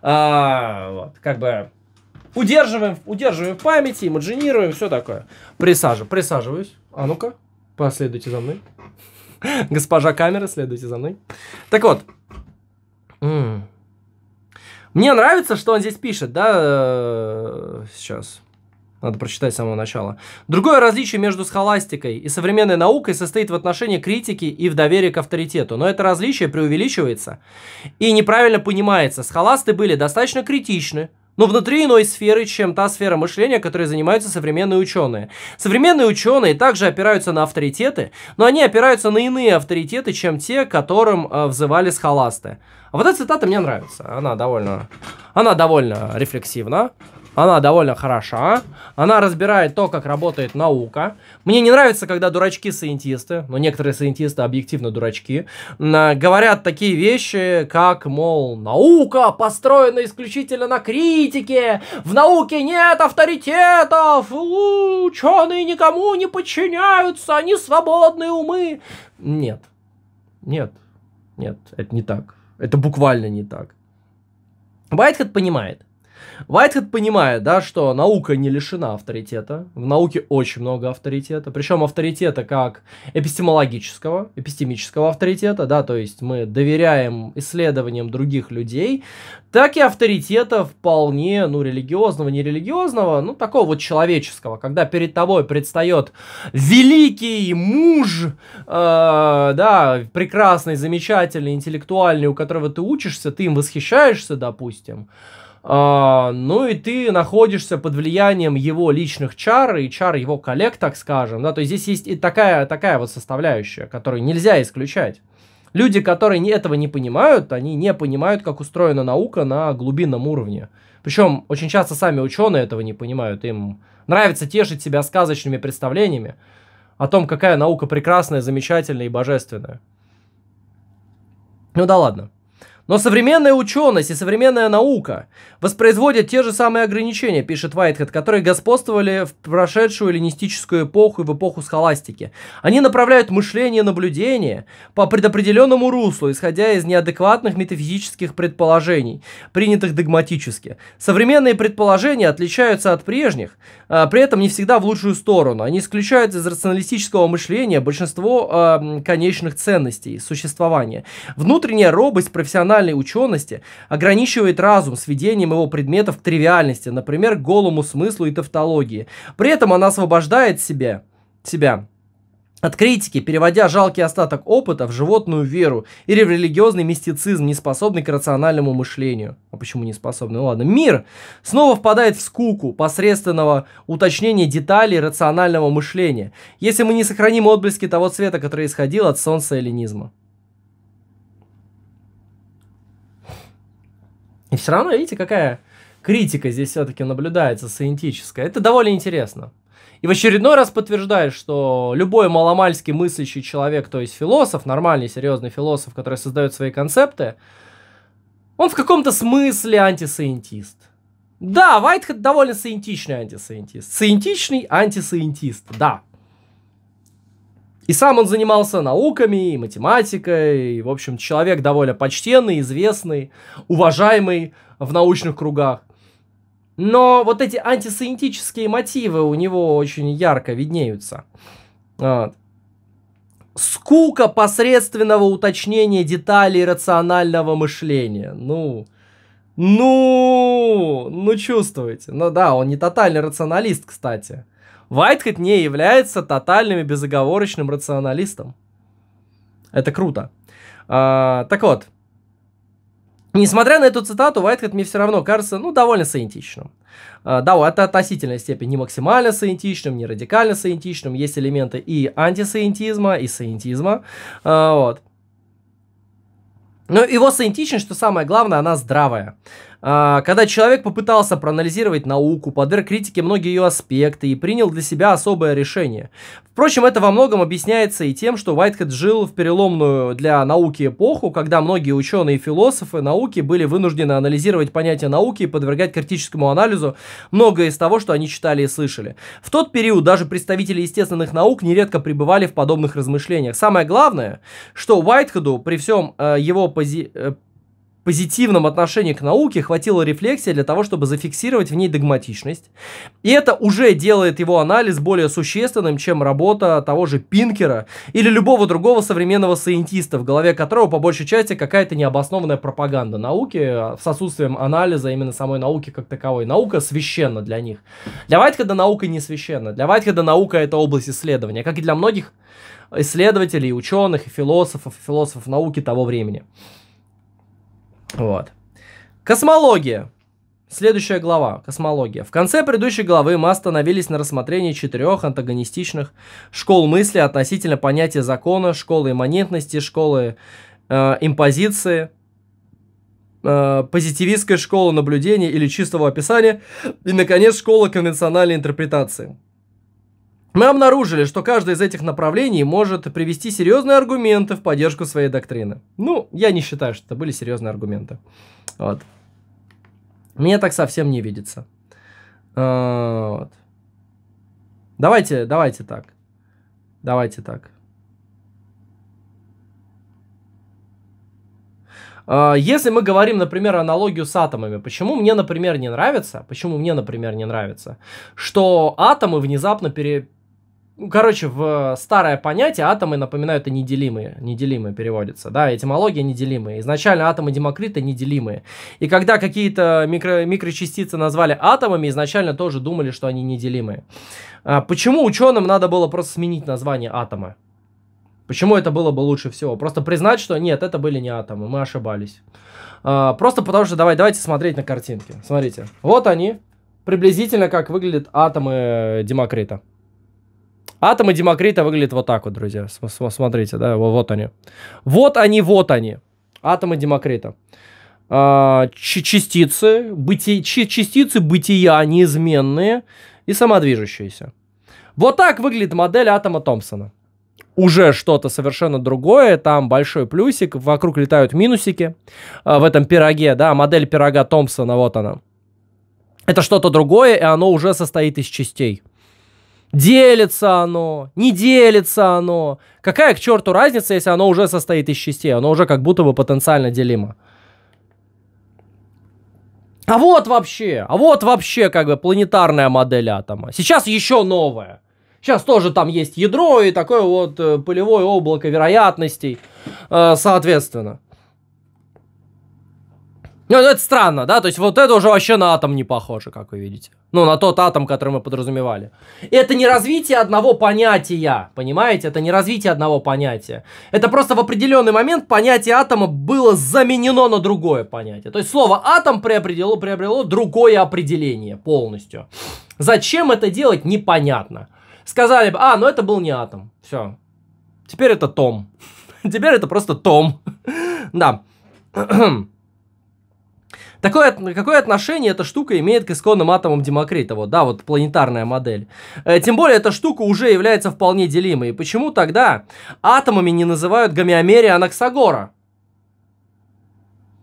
А, вот, как бы удерживаем, удерживаем в памяти, имаджинируем, все такое. Присажу, присаживаюсь. А ну-ка. Последуйте за мной. Госпожа камера, следуйте за мной. Так вот. Мне нравится, что он здесь пишет, да, э, сейчас. Надо прочитать с самого начала. Другое различие между схоластикой и современной наукой состоит в отношении критики и в доверии к авторитету. Но это различие преувеличивается и неправильно понимается. Схоласты были достаточно критичны, но внутри иной сферы, чем та сфера мышления, которой занимаются современные ученые. Современные ученые также опираются на авторитеты, но они опираются на иные авторитеты, чем те, которым э, взывали схоласты. А вот эта цитата мне нравится, она довольно, она довольно рефлексивна. Она довольно хороша. Она разбирает то, как работает наука. Мне не нравится, когда дурачки-саентисты, но некоторые саентисты объективно дурачки, а, говорят такие вещи, как, мол, наука построена исключительно на критике, в науке нет авторитетов, ученые никому не подчиняются, они свободные умы. Нет. Нет. Нет, это не так. Это буквально не так. Байтхед понимает, Вайтхед понимает, да, что наука не лишена авторитета. В науке очень много авторитета. Причем авторитета как эпистемологического, эпистемического авторитета, да, то есть мы доверяем исследованиям других людей, так и авторитета вполне, ну, религиозного, нерелигиозного, ну, такого вот человеческого, когда перед тобой предстает великий муж, э, да, прекрасный, замечательный, интеллектуальный, у которого ты учишься, ты им восхищаешься, допустим, а, ну и ты находишься под влиянием его личных чар и чар его коллег, так скажем, да, то есть здесь есть и такая, такая вот составляющая, которую нельзя исключать. Люди, которые этого не понимают, они не понимают, как устроена наука на глубинном уровне. Причем очень часто сами ученые этого не понимают. Им нравится тешить себя сказочными представлениями о том, какая наука прекрасная, замечательная и божественная. Ну да ладно. Но современная ученость и современная наука воспроизводят те же самые ограничения, пишет Вайтхед, которые господствовали в прошедшую эллинистическую эпоху и в эпоху схоластики. Они направляют мышление и наблюдение по предопределенному руслу, исходя из неадекватных метафизических предположений, принятых догматически. Современные предположения отличаются от прежних, а, при этом не всегда в лучшую сторону. Они исключают из рационалистического мышления большинство а, конечных ценностей существования. Внутренняя робость профессионального фундаментальной учености ограничивает разум сведением его предметов к тривиальности, например, к голому смыслу и тавтологии. При этом она освобождает себя, себя от критики, переводя жалкий остаток опыта в животную веру или в религиозный мистицизм, не способный к рациональному мышлению. А почему не способный? Ну ладно. Мир снова впадает в скуку посредственного уточнения деталей рационального мышления, если мы не сохраним отблески того цвета, который исходил от солнца эллинизма. И все равно, видите, какая критика здесь все-таки наблюдается, саентическая. Это довольно интересно. И в очередной раз подтверждает, что любой маломальский мыслящий человек, то есть философ, нормальный, серьезный философ, который создает свои концепты, он в каком-то смысле антисаентист. Да, Вайтхед довольно саентичный антисаентист. Саентичный антисаентист, да. И сам он занимался науками и математикой, и, в общем, человек довольно почтенный, известный, уважаемый в научных кругах. Но вот эти антисаентические мотивы у него очень ярко виднеются. Вот. А, скука посредственного уточнения деталей рационального мышления. Ну, ну, ну чувствуете. Ну да, он не тотальный рационалист, кстати. Вайтхед не является тотальным и безоговорочным рационалистом. Это круто. А, так вот, Несмотря на эту цитату, Вайтхед мне все равно кажется, ну, довольно саентичным. А, да, это относительная степень, не максимально саентичным, не радикально саентичным, есть элементы и антисаентизма, и саентизма, а, вот. Но ну, его саентичность, что самое главное, она здравая. А, когда человек попытался проанализировать науку, подверг критике многие ее аспекты и принял для себя особое решение. Впрочем, это во многом объясняется и тем, что Уайтхед жил в переломную для науки эпоху, когда многие ученые и философы науки были вынуждены анализировать понятия науки и подвергать критическому анализу многое из того, что они читали и слышали. В тот период даже представители естественных наук нередко пребывали в подобных размышлениях. Самое главное, что Уайтхеду при всем э, его пози э, позитивном отношении к науке хватило рефлексии для того, чтобы зафиксировать в ней догматичность. И это уже делает его анализ более существенным, чем работа того же Пинкера или любого другого современного саентиста, в голове которого по большей части какая-то необоснованная пропаганда науки а, с отсутствием анализа именно самой науки как таковой. Наука священна для них. Для Вайтхеда наука не священна. Для Вайтхеда наука это область исследования, как и для многих исследователей, ученых, и философов, философов науки того времени. Вот. Космология. Следующая глава – космология. В конце предыдущей главы мы остановились на рассмотрении четырех антагонистичных школ мысли относительно понятия закона, школы имманентности, школы э, импозиции, э, позитивистской школы наблюдения или чистого описания и, наконец, школы конвенциональной интерпретации – мы обнаружили, что каждое из этих направлений может привести серьезные аргументы в поддержку своей доктрины. Ну, я не считаю, что это были серьезные аргументы. Вот. Мне так совсем не видится. А, вот. Давайте, давайте так. Давайте так. А, если мы говорим, например, аналогию с атомами, почему мне, например, не нравится, почему мне, например, не нравится, что атомы внезапно пере, ну, короче, в э, старое понятие атомы напоминают и неделимые. Неделимые переводится, да, этимология неделимые. Изначально атомы Демокрита неделимые. И когда какие-то микро, микрочастицы назвали атомами, изначально тоже думали, что они неделимые. А почему ученым надо было просто сменить название атома? Почему это было бы лучше всего? Просто признать, что нет, это были не атомы, мы ошибались. А, просто потому что, давай, давайте смотреть на картинки. Смотрите, вот они, приблизительно как выглядят атомы э, Демокрита. Атомы Демокрита выглядят вот так вот, друзья. Смотрите, да, вот они. Вот они, вот они. Атомы Демокрита. А, частицы, быти, частицы бытия неизменные и самодвижущиеся. Вот так выглядит модель атома Томпсона. Уже что-то совершенно другое, там большой плюсик, вокруг летают минусики а, в этом пироге, да, модель пирога Томпсона, вот она. Это что-то другое, и оно уже состоит из частей. Делится оно, не делится оно. Какая к черту разница, если оно уже состоит из частей? Оно уже как будто бы потенциально делимо. А вот вообще, а вот вообще как бы планетарная модель атома. Сейчас еще новая. Сейчас тоже там есть ядро и такое вот э, пылевое облако вероятностей, э, соответственно. Ну, это странно, да? То есть вот это уже вообще на атом не похоже, как вы видите. Ну, на тот атом, который мы подразумевали. Это не развитие одного понятия, понимаете? Это не развитие одного понятия. Это просто в определенный момент понятие атома было заменено на другое понятие. То есть слово атом приобрело, приобрело другое определение полностью. Зачем это делать, непонятно. Сказали бы, а, ну это был не атом. Все. Теперь это том. Теперь это просто том. Да. Такое, какое отношение эта штука имеет к исконным атомам Демокрита? Вот, да, вот планетарная модель. Э, тем более, эта штука уже является вполне делимой. почему тогда атомами не называют гомеомерия Анаксагора?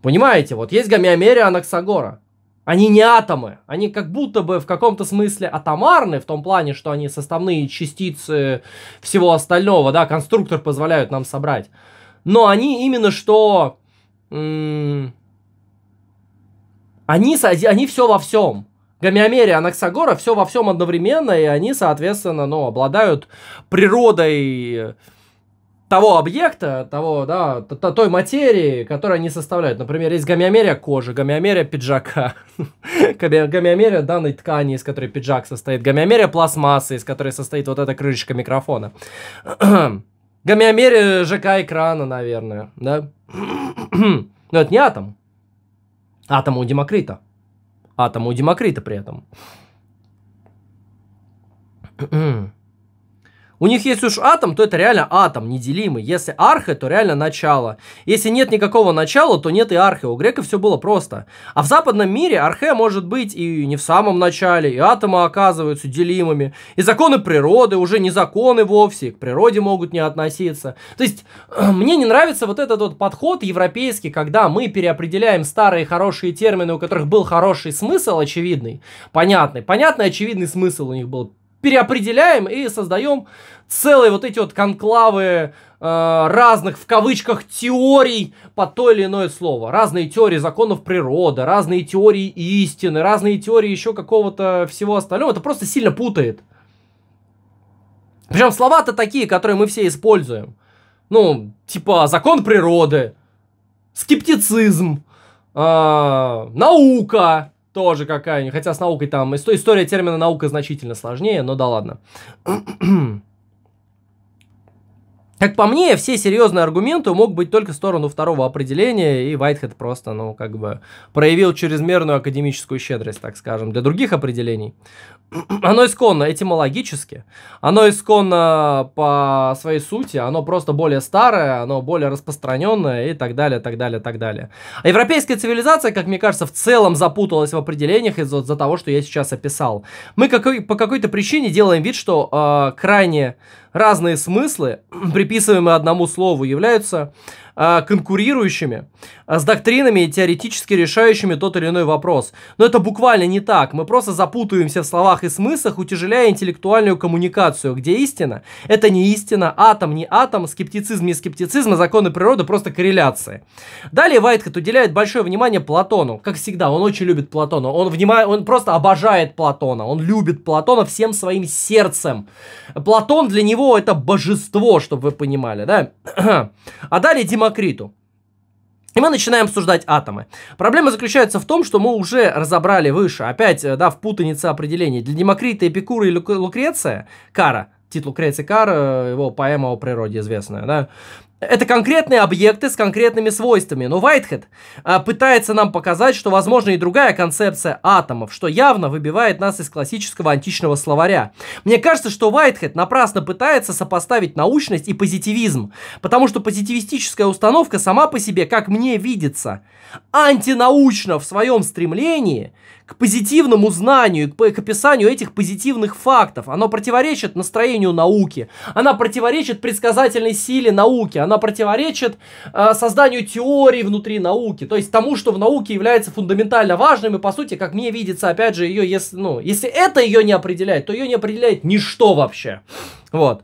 Понимаете, вот есть гомеомерия Анаксагора. Они не атомы, они как будто бы в каком-то смысле атомарны, в том плане, что они составные частицы всего остального, да, конструктор позволяют нам собрать. Но они именно что... М- они, они все во всем. Гомеомерия, Анаксагора, все во всем одновременно, и они, соответственно, ну, обладают природой того объекта, того, да, той материи, которую они составляют. Например, есть гомеомерия кожи, гомеомерия пиджака, гомеомерия данной ткани, из которой пиджак состоит, гомеомерия пластмассы, из которой состоит вот эта крышечка микрофона. гомеомерия ЖК-экрана, наверное, да? Но ну, это не атом атома у Демокрита. Атома у Демокрита при этом. М-м. У них есть уж атом, то это реально атом, неделимый. Если архе, то реально начало. Если нет никакого начала, то нет и архе. У греков все было просто. А в западном мире архе может быть и не в самом начале, и атомы оказываются делимыми, и законы природы уже не законы вовсе, к природе могут не относиться. То есть мне не нравится вот этот вот подход европейский, когда мы переопределяем старые хорошие термины, у которых был хороший смысл очевидный, понятный. Понятный очевидный смысл у них был переопределяем и создаем целые вот эти вот конклавы э, разных, в кавычках, теорий по то или иное слово. Разные теории законов природы, разные теории истины, разные теории еще какого-то всего остального. Это просто сильно путает. Причем слова-то такие, которые мы все используем. Ну, типа закон природы, скептицизм, э, наука, тоже какая-нибудь. Хотя с наукой там... История термина наука значительно сложнее, но да ладно. Как по мне, все серьезные аргументы мог быть только в сторону второго определения, и Вайтхед просто, ну, как бы проявил чрезмерную академическую щедрость, так скажем, для других определений оно исконно этимологически, оно исконно по своей сути, оно просто более старое, оно более распространенное и так далее, так далее, так далее. А европейская цивилизация, как мне кажется, в целом запуталась в определениях из-за из того, что я сейчас описал. Мы какой, по какой-то причине делаем вид, что э, крайне разные смыслы, приписываемые одному слову, являются а, конкурирующими, а, с доктринами и теоретически решающими тот или иной вопрос. Но это буквально не так. Мы просто запутываемся в словах и смыслах, утяжеляя интеллектуальную коммуникацию, где истина – это не истина, атом не атом, скептицизм не скептицизм, а законы природы просто корреляции. Далее Вайтхед уделяет большое внимание Платону. Как всегда, он очень любит Платона. Он, внима... он просто обожает Платона. Он любит Платона всем своим сердцем. Платон для него это божество, чтобы вы понимали, да? А далее Дима Демокриту. И мы начинаем обсуждать атомы. Проблема заключается в том, что мы уже разобрали выше, опять, э, да, в путанице определений. Для Демокрита, Эпикура и Лук Лукреция, Кара, титул Лукреция Кара, э, его поэма о природе известная, да, это конкретные объекты с конкретными свойствами. Но Вайтхед а, пытается нам показать, что возможно, и другая концепция атомов, что явно выбивает нас из классического античного словаря. Мне кажется, что Вайтхед напрасно пытается сопоставить научность и позитивизм, потому что позитивистическая установка сама по себе, как мне видится, антинаучна в своем стремлении к позитивному знанию, к описанию этих позитивных фактов. Оно противоречит настроению науки, она противоречит предсказательной силе науки, она противоречит э, созданию теории внутри науки, то есть тому, что в науке является фундаментально важным и, по сути, как мне видится, опять же, ее, если, ну, если это ее не определяет, то ее не определяет ничто вообще. Вот.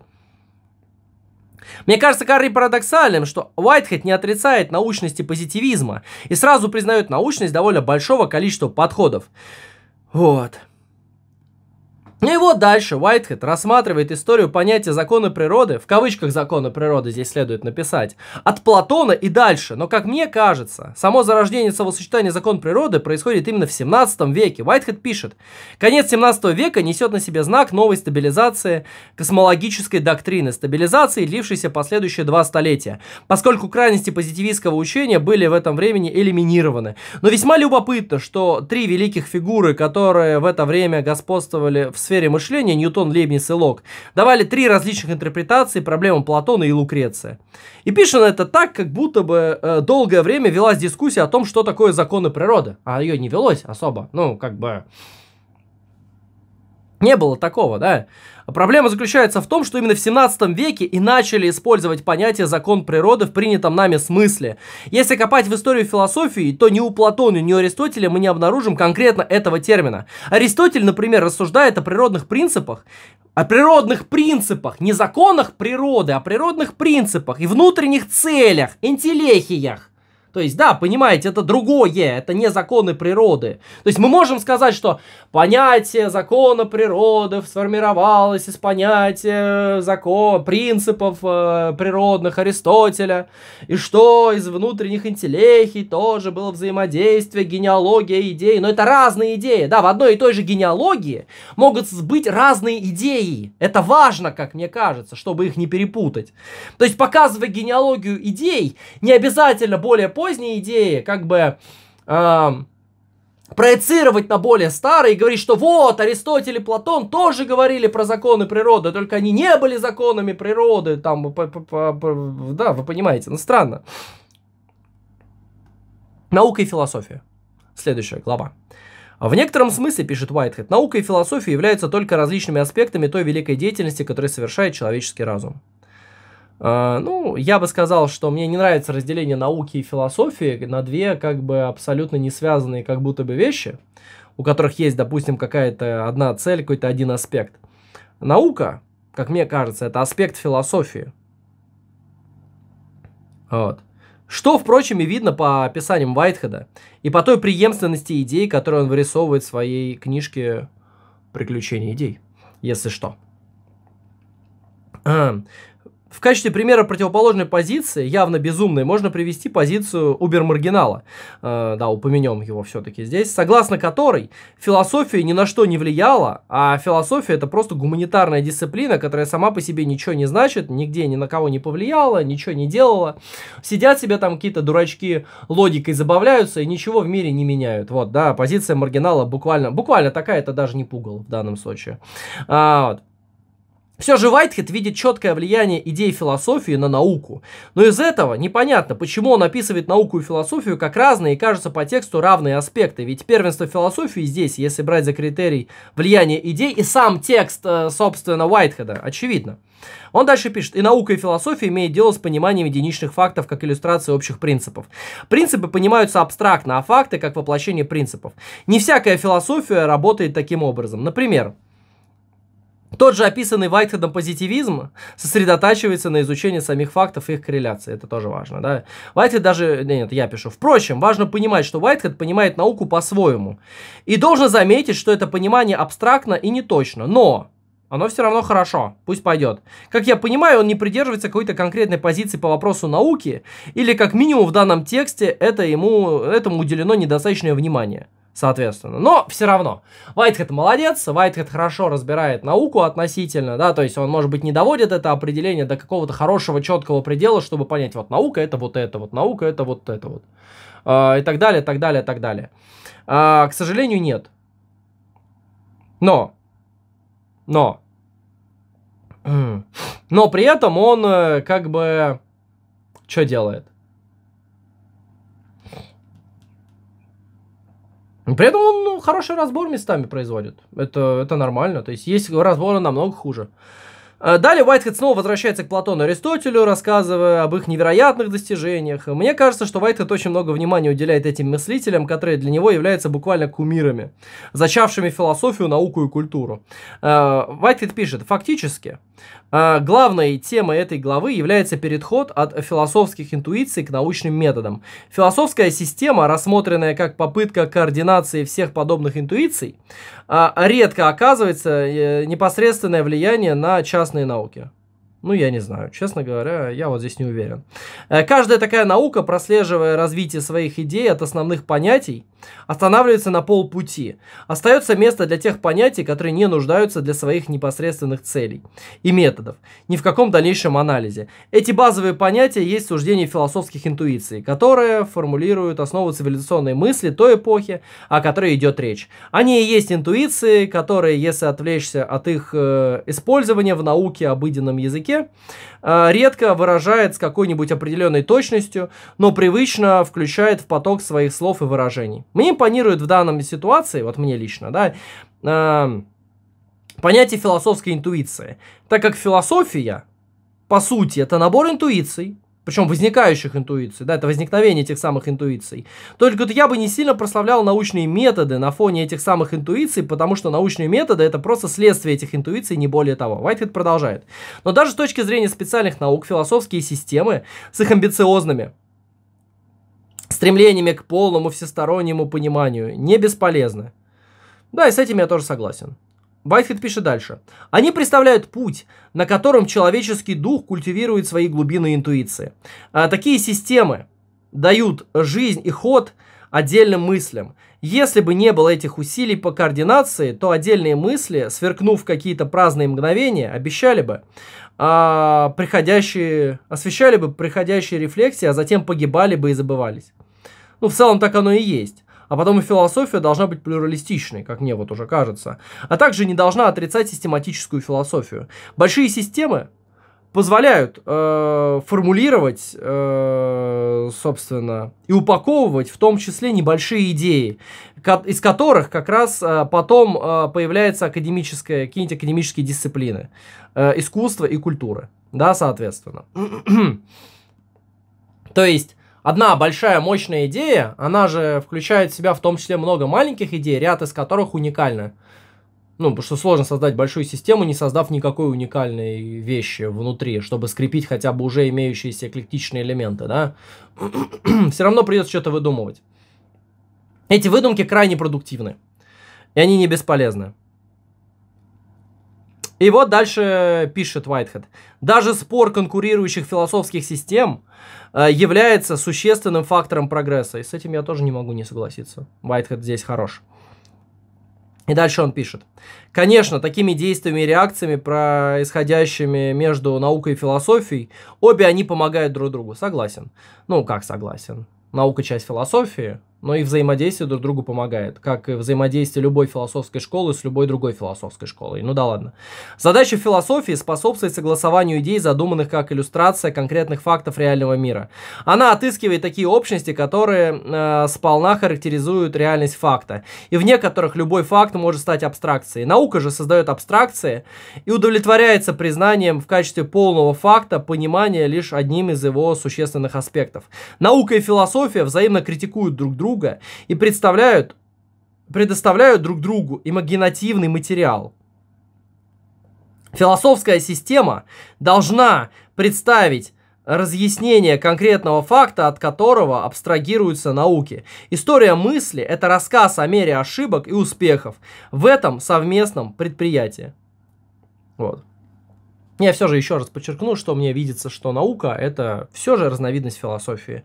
Мне кажется Карри парадоксальным, что Уайтхед не отрицает научности позитивизма и сразу признает научность довольно большого количества подходов. Вот. Ну и вот дальше Уайтхед рассматривает историю понятия закона природы, в кавычках закона природы здесь следует написать, от Платона и дальше. Но, как мне кажется, само зарождение словосочетания закон природы происходит именно в 17 веке. Уайтхед пишет, конец 17 века несет на себе знак новой стабилизации космологической доктрины, стабилизации, лившейся последующие два столетия, поскольку крайности позитивистского учения были в этом времени элиминированы. Но весьма любопытно, что три великих фигуры, которые в это время господствовали в сфере сфере мышления Ньютон, Лейбниц и Лок давали три различных интерпретации проблемам Платона и Лукреция. И пишено это так, как будто бы э, долгое время велась дискуссия о том, что такое законы природы. А ее не велось особо. Ну, как бы... Не было такого, да? Проблема заключается в том, что именно в 17 веке и начали использовать понятие «закон природы» в принятом нами смысле. Если копать в историю философии, то ни у Платона, ни у Аристотеля мы не обнаружим конкретно этого термина. Аристотель, например, рассуждает о природных принципах, о природных принципах, не законах природы, а природных принципах и внутренних целях, интеллехиях. То есть, да, понимаете, это другое, это не законы природы. То есть мы можем сказать, что понятие закона природы сформировалось из понятия закон, принципов э, природных Аристотеля, и что из внутренних интеллехий тоже было взаимодействие, генеалогия идей, но это разные идеи, да, в одной и той же генеалогии могут быть разные идеи. Это важно, как мне кажется, чтобы их не перепутать. То есть показывая генеалогию идей, не обязательно более поздно поздние идеи как бы эм, проецировать на более старые и говорить, что вот, Аристотель и Платон тоже говорили про законы природы, только они не были законами природы, там, по, по, по, да, вы понимаете, ну странно. Наука и философия. Следующая глава. В некотором смысле, пишет Уайтхед, наука и философия являются только различными аспектами той великой деятельности, которую совершает человеческий разум. Э, ну, я бы сказал, что мне не нравится разделение науки и философии на две как бы абсолютно не связанные как будто бы вещи, у которых есть, допустим, какая-то одна цель, какой-то один аспект. Наука, как мне кажется, это аспект философии. Вот. Что, впрочем, и видно по описаниям Вайтхеда и по той преемственности идей, которую он вырисовывает в своей книжке «Приключения идей», если что. Э, в качестве примера противоположной позиции, явно безумной, можно привести позицию убер-маргинала. Э, да, упомянем его все-таки здесь. Согласно которой философия ни на что не влияла, а философия это просто гуманитарная дисциплина, которая сама по себе ничего не значит, нигде ни на кого не повлияла, ничего не делала. Сидят себе там какие-то дурачки логикой забавляются и ничего в мире не меняют. Вот, да, позиция маргинала буквально, буквально такая, это даже не пугал в данном случае. А, вот. Все же Вайтхед видит четкое влияние идей философии на науку. Но из этого непонятно, почему он описывает науку и философию как разные и кажутся по тексту равные аспекты. Ведь первенство философии здесь, если брать за критерий влияние идей и сам текст, э, собственно, Уайтхеда, очевидно. Он дальше пишет, и наука, и философия имеют дело с пониманием единичных фактов как иллюстрации общих принципов. Принципы понимаются абстрактно, а факты как воплощение принципов. Не всякая философия работает таким образом. Например, тот же описанный Вайтхедом позитивизм сосредотачивается на изучении самих фактов и их корреляции. Это тоже важно, да? Вайтхед даже... Нет, я пишу. Впрочем, важно понимать, что Вайтхед понимает науку по-своему. И должен заметить, что это понимание абстрактно и неточно. Но оно все равно хорошо, пусть пойдет. Как я понимаю, он не придерживается какой-то конкретной позиции по вопросу науки, или как минимум в данном тексте это ему, этому уделено недостаточное внимание соответственно. Но все равно, Вайтхед молодец, Вайтхед хорошо разбирает науку относительно, да, то есть он, может быть, не доводит это определение до какого-то хорошего, четкого предела, чтобы понять, вот наука это вот это, вот наука это вот это вот, э, и так далее, так далее, так далее. Э, к сожалению, нет. Но, но, но при этом он э, как бы что делает? Ну, при этом он ну, хороший разбор местами производит. Это, это нормально. То есть есть разборы намного хуже. Э, далее Уайтхед снова возвращается к Платону и Аристотелю, рассказывая об их невероятных достижениях. Мне кажется, что Уайтхед очень много внимания уделяет этим мыслителям, которые для него являются буквально кумирами, зачавшими философию, науку и культуру. Э, Уайтхед пишет, фактически, а, главной темой этой главы является переход от философских интуиций к научным методам. Философская система, рассмотренная как попытка координации всех подобных интуиций, а, редко оказывается э, непосредственное влияние на частные науки. Ну, я не знаю. Честно говоря, я вот здесь не уверен. Э, каждая такая наука, прослеживая развитие своих идей от основных понятий, останавливается на полпути. Остается место для тех понятий, которые не нуждаются для своих непосредственных целей и методов, ни в каком дальнейшем анализе. Эти базовые понятия есть суждения философских интуиций, которые формулируют основу цивилизационной мысли той эпохи, о которой идет речь. Они и есть интуиции, которые, если отвлечься от их э, использования в науке, обыденном языке, языке, э, редко выражает с какой-нибудь определенной точностью, но привычно включает в поток своих слов и выражений. Мне импонирует в данной ситуации, вот мне лично, да, эм, понятие философской интуиции, так как философия, по сути, это набор интуиций, причем возникающих интуиций, да, это возникновение этих самых интуиций. Только я бы не сильно прославлял научные методы на фоне этих самых интуиций, потому что научные методы это просто следствие этих интуиций, не более того. Whitehead продолжает. Но даже с точки зрения специальных наук, философские системы с их амбициозными стремлениями к полному всестороннему пониманию не бесполезны. Да, и с этим я тоже согласен. Байтфит пишет дальше. Они представляют путь, на котором человеческий дух культивирует свои глубины интуиции. А, такие системы дают жизнь и ход отдельным мыслям. Если бы не было этих усилий по координации, то отдельные мысли, сверкнув какие-то праздные мгновения, обещали бы а, приходящие, освещали бы приходящие рефлексии, а затем погибали бы и забывались. Ну, в целом так оно и есть а потом и философия должна быть плюралистичной, как мне вот уже кажется, а также не должна отрицать систематическую философию. Большие системы позволяют э, формулировать, э, собственно, и упаковывать в том числе небольшие идеи, из которых как раз э, потом э, появляются академические, какие-нибудь академические дисциплины, э, искусство и культура, да, соответственно. То есть одна большая мощная идея, она же включает в себя в том числе много маленьких идей, ряд из которых уникальны. Ну, потому что сложно создать большую систему, не создав никакой уникальной вещи внутри, чтобы скрепить хотя бы уже имеющиеся эклектичные элементы, да. Все равно придется что-то выдумывать. Эти выдумки крайне продуктивны. И они не бесполезны. И вот дальше пишет Уайтхед. Даже спор конкурирующих философских систем э, является существенным фактором прогресса. И с этим я тоже не могу не согласиться. Уайтхед здесь хорош. И дальше он пишет. Конечно, такими действиями и реакциями, происходящими между наукой и философией, обе они помогают друг другу. Согласен. Ну, как согласен? Наука часть философии, но и взаимодействие друг другу помогает, как и взаимодействие любой философской школы с любой другой философской школой. Ну да ладно. Задача философии способствовать согласованию идей, задуманных как иллюстрация конкретных фактов реального мира. Она отыскивает такие общности, которые э, сполна характеризуют реальность факта, и в некоторых любой факт может стать абстракцией. Наука же создает абстракции и удовлетворяется признанием в качестве полного факта понимания лишь одним из его существенных аспектов. Наука и философия взаимно критикуют друг друга друга и представляют, предоставляют друг другу имагинативный материал. Философская система должна представить разъяснение конкретного факта, от которого абстрагируются науки. История мысли – это рассказ о мере ошибок и успехов в этом совместном предприятии. Вот. Я все же еще раз подчеркну, что мне видится, что наука – это все же разновидность философии.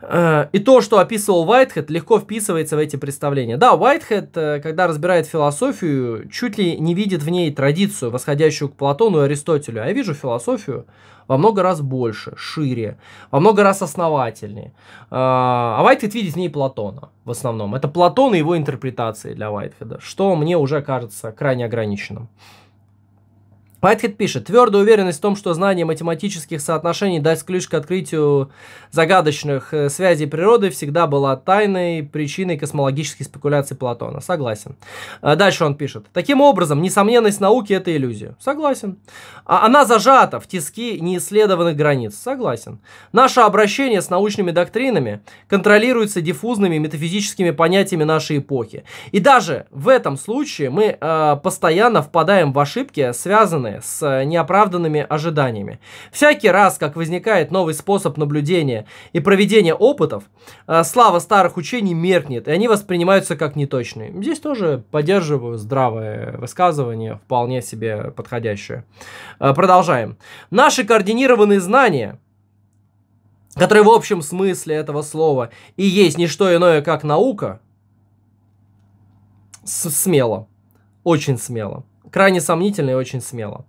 Э, и то, что описывал Уайтхед, легко вписывается в эти представления. Да, Уайтхед, э, когда разбирает философию, чуть ли не видит в ней традицию, восходящую к Платону и Аристотелю. А я вижу философию во много раз больше, шире, во много раз основательнее. Э, а Уайтхед видит в ней Платона в основном. Это Платон и его интерпретации для Уайтхеда, что мне уже кажется крайне ограниченным. Whitehead пишет, твердая уверенность в том, что знание математических соотношений даст ключ к открытию загадочных э, связей природы, всегда была тайной причиной космологических спекуляций Платона. Согласен. Э, дальше он пишет. Таким образом, несомненность науки – это иллюзия. Согласен. «А она зажата в тиски неисследованных границ. Согласен. Наше обращение с научными доктринами контролируется диффузными метафизическими понятиями нашей эпохи. И даже в этом случае мы э, постоянно впадаем в ошибки, связанные связаны с э, неоправданными ожиданиями. Всякий раз, как возникает новый способ наблюдения и проведения опытов, э, слава старых учений меркнет, и они воспринимаются как неточные. Здесь тоже поддерживаю здравое высказывание, вполне себе подходящее. Э, продолжаем. Наши координированные знания которые в общем смысле этого слова и есть не что иное, как наука, смело, очень смело крайне сомнительно и очень смело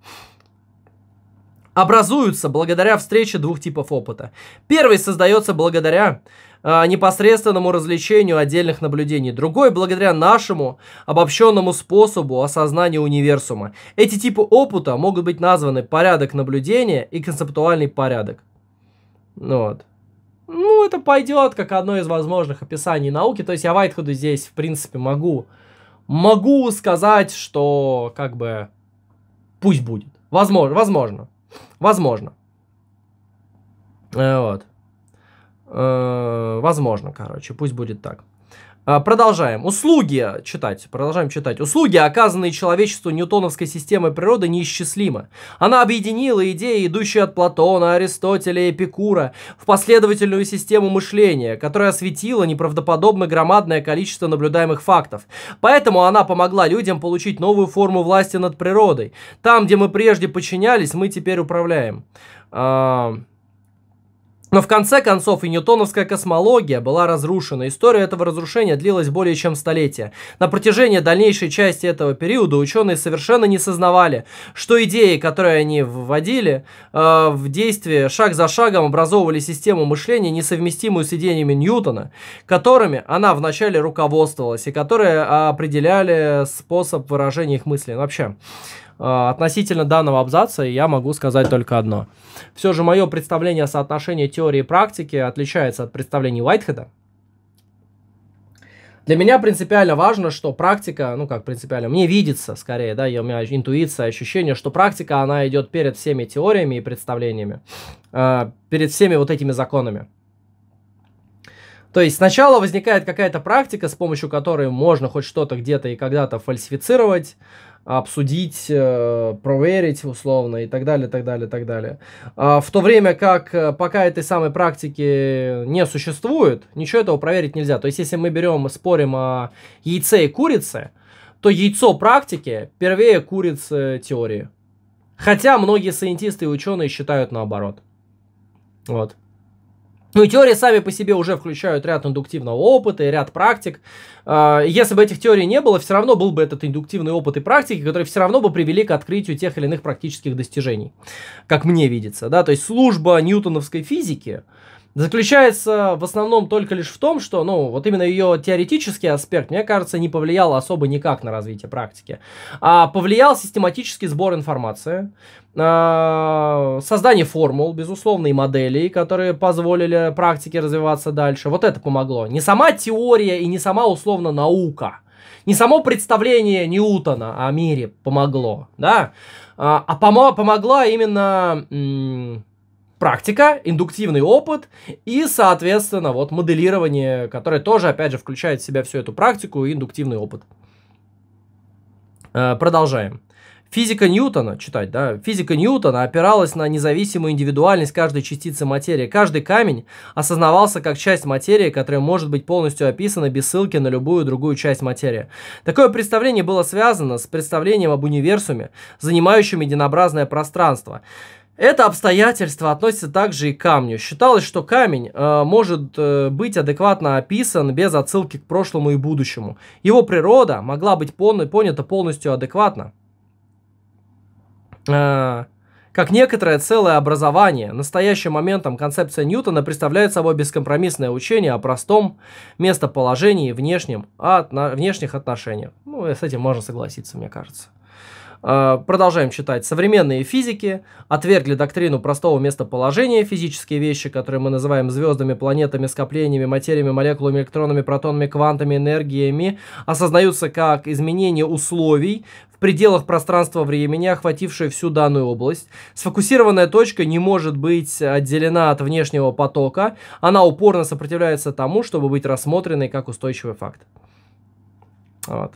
образуются благодаря встрече двух типов опыта. Первый создается благодаря а, непосредственному развлечению отдельных наблюдений, другой благодаря нашему обобщенному способу осознания универсума. Эти типы опыта могут быть названы порядок наблюдения и концептуальный порядок. Ну вот. Ну, это пойдет как одно из возможных описаний науки. То есть я Вайтхуду здесь, в принципе, могу могу сказать, что как бы пусть будет. Возможно, возможно, возможно. Э, вот. Э, возможно, короче, пусть будет так. А, продолжаем. Услуги читать. Продолжаем читать. Услуги, оказанные человечеству ньютоновской системой природы, неисчислимы. Она объединила идеи, идущие от Платона, Аристотеля, и Эпикура, в последовательную систему мышления, которая осветила неправдоподобно громадное количество наблюдаемых фактов. Поэтому она помогла людям получить новую форму власти над природой. Там, где мы прежде подчинялись, мы теперь управляем. А, но в конце концов и ньютоновская космология была разрушена. История этого разрушения длилась более чем столетие. На протяжении дальнейшей части этого периода ученые совершенно не сознавали, что идеи, которые они вводили э, в действие, шаг за шагом образовывали систему мышления, несовместимую с идеями Ньютона, которыми она вначале руководствовалась и которые определяли способ выражения их мыслей Вообще, Э, относительно данного абзаца я могу сказать только одно. Все же мое представление о соотношении теории и практики отличается от представлений Уайтхеда. Для меня принципиально важно, что практика, ну как принципиально, мне видится скорее, да, у меня интуиция, ощущение, что практика, она идет перед всеми теориями и представлениями, э, перед всеми вот этими законами. То есть сначала возникает какая-то практика, с помощью которой можно хоть что-то где-то и когда-то фальсифицировать, обсудить, э, проверить условно и так далее, так далее, так далее. А в то время как э, пока этой самой практики не существует, ничего этого проверить нельзя. То есть если мы берем, и спорим о яйце и курице, то яйцо практики первее курицы теории. Хотя многие сайентисты и ученые считают наоборот. Вот. Ну и теории сами по себе уже включают ряд индуктивного опыта и ряд практик. А, если бы этих теорий не было, все равно был бы этот индуктивный опыт и практики, которые все равно бы привели к открытию тех или иных практических достижений, как мне видится. Да? То есть служба ньютоновской физики заключается в основном только лишь в том, что, ну, вот именно ее теоретический аспект, мне кажется, не повлиял особо никак на развитие практики. А повлиял систематический сбор информации, а, создание формул, безусловно, и моделей, которые позволили практике развиваться дальше. Вот это помогло. Не сама теория и не сама, условно, наука. Не само представление Ньютона о мире помогло, да, а, а помо помогла именно практика, индуктивный опыт и, соответственно, вот моделирование, которое тоже, опять же, включает в себя всю эту практику и индуктивный опыт. Э, продолжаем. Физика Ньютона, читать, да, физика Ньютона опиралась на независимую индивидуальность каждой частицы материи. Каждый камень осознавался как часть материи, которая может быть полностью описана без ссылки на любую другую часть материи. Такое представление было связано с представлением об универсуме, занимающем единообразное пространство. Это обстоятельство относится также и к камню. Считалось, что камень э, может э, быть адекватно описан без отсылки к прошлому и будущему. Его природа могла быть пон- понята полностью адекватно. Э, как некоторое целое образование, настоящим моментом концепция Ньютона представляет собой бескомпромиссное учение о простом местоположении и внешнем, отно- внешних отношениях. Ну, с этим можно согласиться, мне кажется. Э, продолжаем читать. Современные физики отвергли доктрину простого местоположения. Физические вещи, которые мы называем звездами, планетами, скоплениями, материями, молекулами, электронами, протонами, квантами, энергиями, осознаются как изменение условий в пределах пространства-времени, охватившее всю данную область. Сфокусированная точка не может быть отделена от внешнего потока. Она упорно сопротивляется тому, чтобы быть рассмотренной как устойчивый факт. Вот.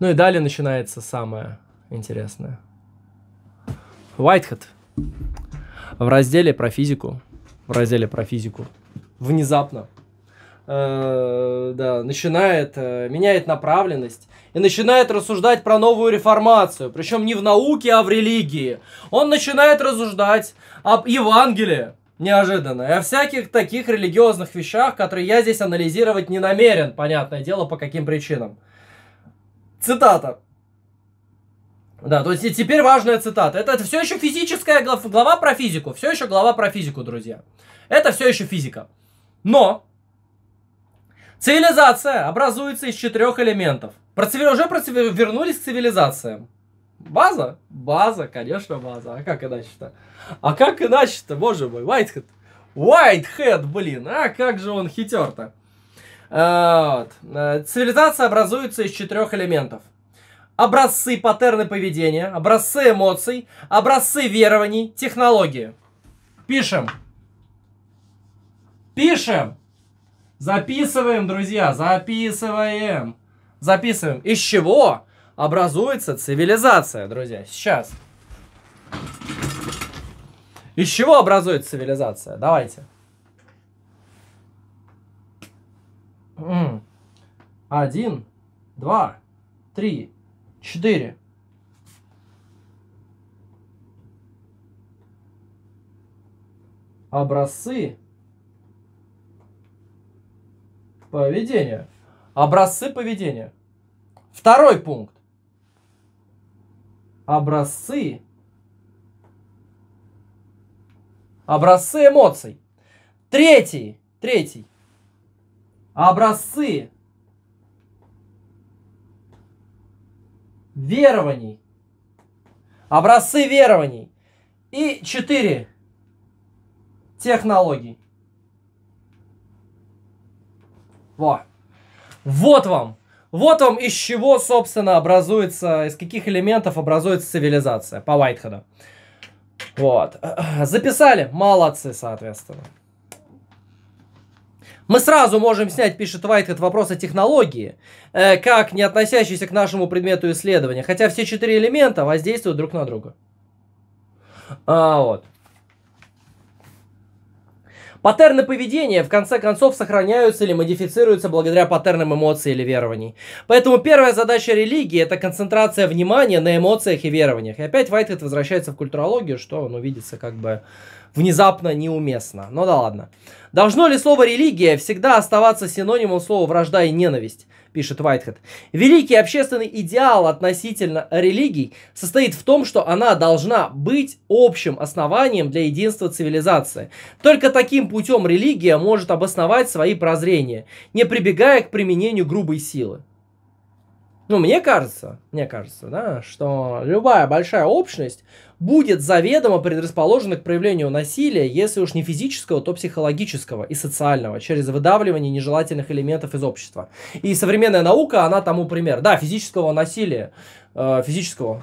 Ну и далее начинается самое интересное. Whitehead. В разделе про физику. В разделе про физику. Внезапно. Э, да, начинает, э, меняет направленность и начинает рассуждать про новую реформацию. Причем не в науке, а в религии. Он начинает рассуждать об Евангелии. Неожиданно. И о всяких таких религиозных вещах, которые я здесь анализировать не намерен, понятное дело, по каким причинам. Цитата. Да, то есть теперь важная цитата. Это, это все еще физическая глав, глава про физику. Все еще глава про физику, друзья. Это все еще физика. Но цивилизация образуется из четырех элементов. Про цивили... Уже про цивили... вернулись к цивилизациям. База? База, конечно, база. А как иначе-то? А как иначе-то, боже мой, Whitehead. Whitehead, блин, а как же он хитер-то. Э, вот. Э, цивилизация образуется из четырех элементов. Образцы, паттерны поведения, образцы эмоций, образцы верований, технологии. Пишем. Пишем. Записываем, друзья, записываем. Записываем. Из чего образуется цивилизация, друзья? Сейчас. Из чего образуется цивилизация? Давайте. Один, два, три, четыре. Образцы поведения. Образцы поведения. Второй пункт. Образцы. Образцы эмоций. Третий. Третий. А образцы верований. Образцы верований. И четыре технологии. Во. Вот вам. Вот вам из чего, собственно, образуется, из каких элементов образуется цивилизация по Вайтхеду. Вот. Записали? Молодцы, соответственно. Мы сразу можем снять, пишет Вайт, вопрос о технологии, э, как не относящийся к нашему предмету исследования, хотя все четыре элемента воздействуют друг на друга. А, вот. Паттерны поведения, в конце концов, сохраняются или модифицируются благодаря паттернам эмоций или верований. Поэтому первая задача религии – это концентрация внимания на эмоциях и верованиях. И опять Вайтхед возвращается в культурологию, что, он увидится как бы внезапно неуместно. Но ну да ладно. Должно ли слово «религия» всегда оставаться синонимом слова «вражда» и «ненависть»? пишет Вайтхед. Великий общественный идеал относительно религий состоит в том, что она должна быть общим основанием для единства цивилизации. Только таким путем религия может обосновать свои прозрения, не прибегая к применению грубой силы. Ну, мне кажется, мне кажется, да, что любая большая общность будет заведомо предрасположена к проявлению насилия, если уж не физического, то психологического и социального, через выдавливание нежелательных элементов из общества. И современная наука, она тому пример. Да, физического насилия, э, физического.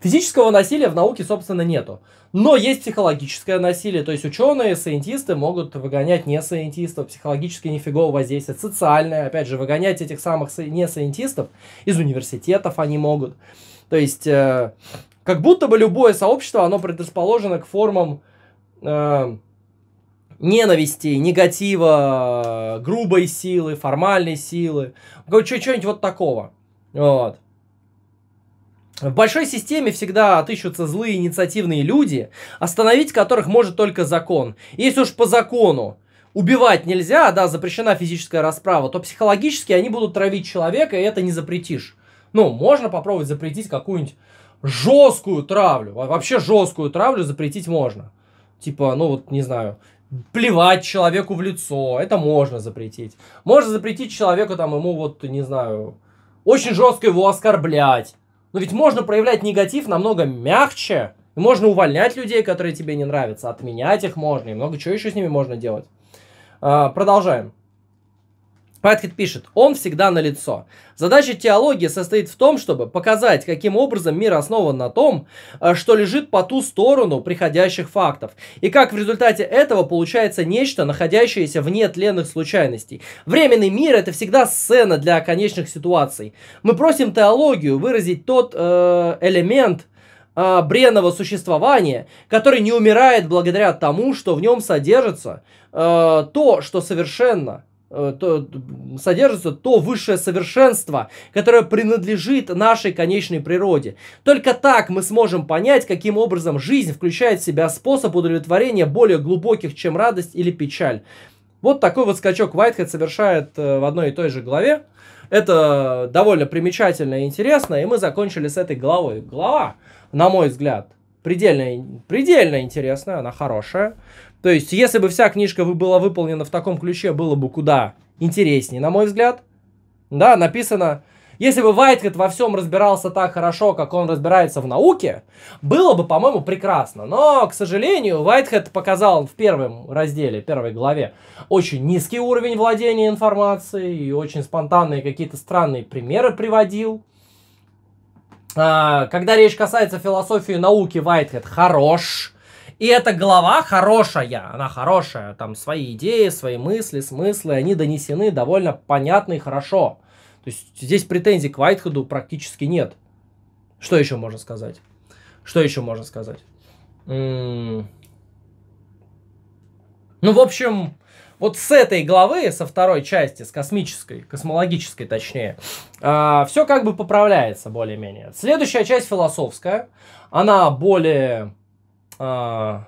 Физического насилия в науке, собственно, нету. Но есть психологическое насилие, то есть ученые, саентисты могут выгонять не саентистов, психологически нифигово воздействие, социальное, опять же, выгонять этих самых не саентистов из университетов они могут. То есть, э, как будто бы любое сообщество, оно предрасположено к формам э, ненависти, негатива, грубой силы, формальной силы, чего-нибудь вот такого. Вот. В большой системе всегда отыщутся злые инициативные люди, остановить которых может только закон. Если уж по закону убивать нельзя, а, да, запрещена физическая расправа, то психологически они будут травить человека, и это не запретишь. Ну, можно попробовать запретить какую-нибудь жесткую травлю. Вообще жесткую травлю запретить можно. Типа, ну вот, не знаю, плевать человеку в лицо. Это можно запретить. Можно запретить человеку, там, ему вот, не знаю, очень жестко его оскорблять. Но ведь можно проявлять негатив намного мягче. И можно увольнять людей, которые тебе не нравятся, отменять их можно, и много чего еще с ними можно делать. А, продолжаем. Паткет пишет, он всегда на лицо. Задача теологии состоит в том, чтобы показать, каким образом мир основан на том, э, что лежит по ту сторону приходящих фактов, и как в результате этого получается нечто, находящееся вне тленных случайностей. Временный мир – это всегда сцена для конечных ситуаций. Мы просим теологию выразить тот э, элемент, э, бренного существования, который не умирает благодаря тому, что в нем содержится э, то, что совершенно – Э, то, содержится то высшее совершенство, которое принадлежит нашей конечной природе. Только так мы сможем понять, каким образом жизнь включает в себя способ удовлетворения более глубоких, чем радость или печаль. Вот такой вот скачок Whitehead совершает э, в одной и той же главе. Это довольно примечательно и интересно, и мы закончили с этой главой. Глава, на мой взгляд, предельно, предельно интересная, она хорошая. То есть, если бы вся книжка была выполнена в таком ключе, было бы куда интереснее, на мой взгляд. Да, написано... Если бы Вайтхед во всем разбирался так хорошо, как он разбирается в науке, было бы, по-моему, прекрасно. Но, к сожалению, Вайтхед показал в первом разделе, первой главе, очень низкий уровень владения информацией и очень спонтанные какие-то странные примеры приводил. А, когда речь касается философии науки, Вайтхед хорош. И эта глава хорошая, она хорошая. Там свои идеи, свои мысли, смыслы, они донесены довольно понятно и хорошо. То есть здесь претензий к Вайтхеду практически нет. Что еще можно сказать? Что еще можно сказать? ну, в общем, вот с этой главы, со второй части, с космической, космологической точнее, а, все как бы поправляется более-менее. Следующая часть философская, она более а,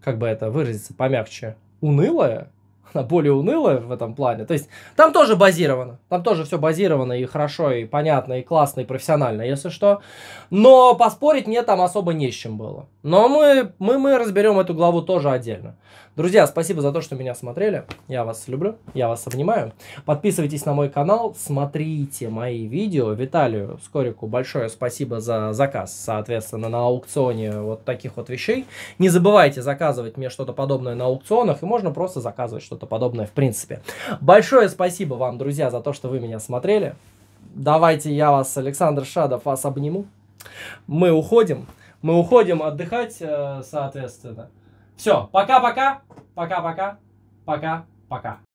как бы это выразиться помягче, унылая, она более унылая в этом плане. То есть там тоже базировано, там тоже все базировано и хорошо, и понятно, и классно, и профессионально, если что. Но поспорить мне там особо не с чем было. Но мы, мы, мы разберем эту главу тоже отдельно. Друзья, спасибо за то, что меня смотрели. Я вас люблю, я вас обнимаю. Подписывайтесь на мой канал, смотрите мои видео. Виталию Скорику большое спасибо за заказ, соответственно, на аукционе вот таких вот вещей. Не забывайте заказывать мне что-то подобное на аукционах, и можно просто заказывать что-то подобное в принципе. Большое спасибо вам, друзья, за то, что вы меня смотрели. Давайте я вас, Александр Шадов, вас обниму. Мы уходим. Мы уходим отдыхать, э, соответственно. Все, пока-пока, пока-пока, пока-пока.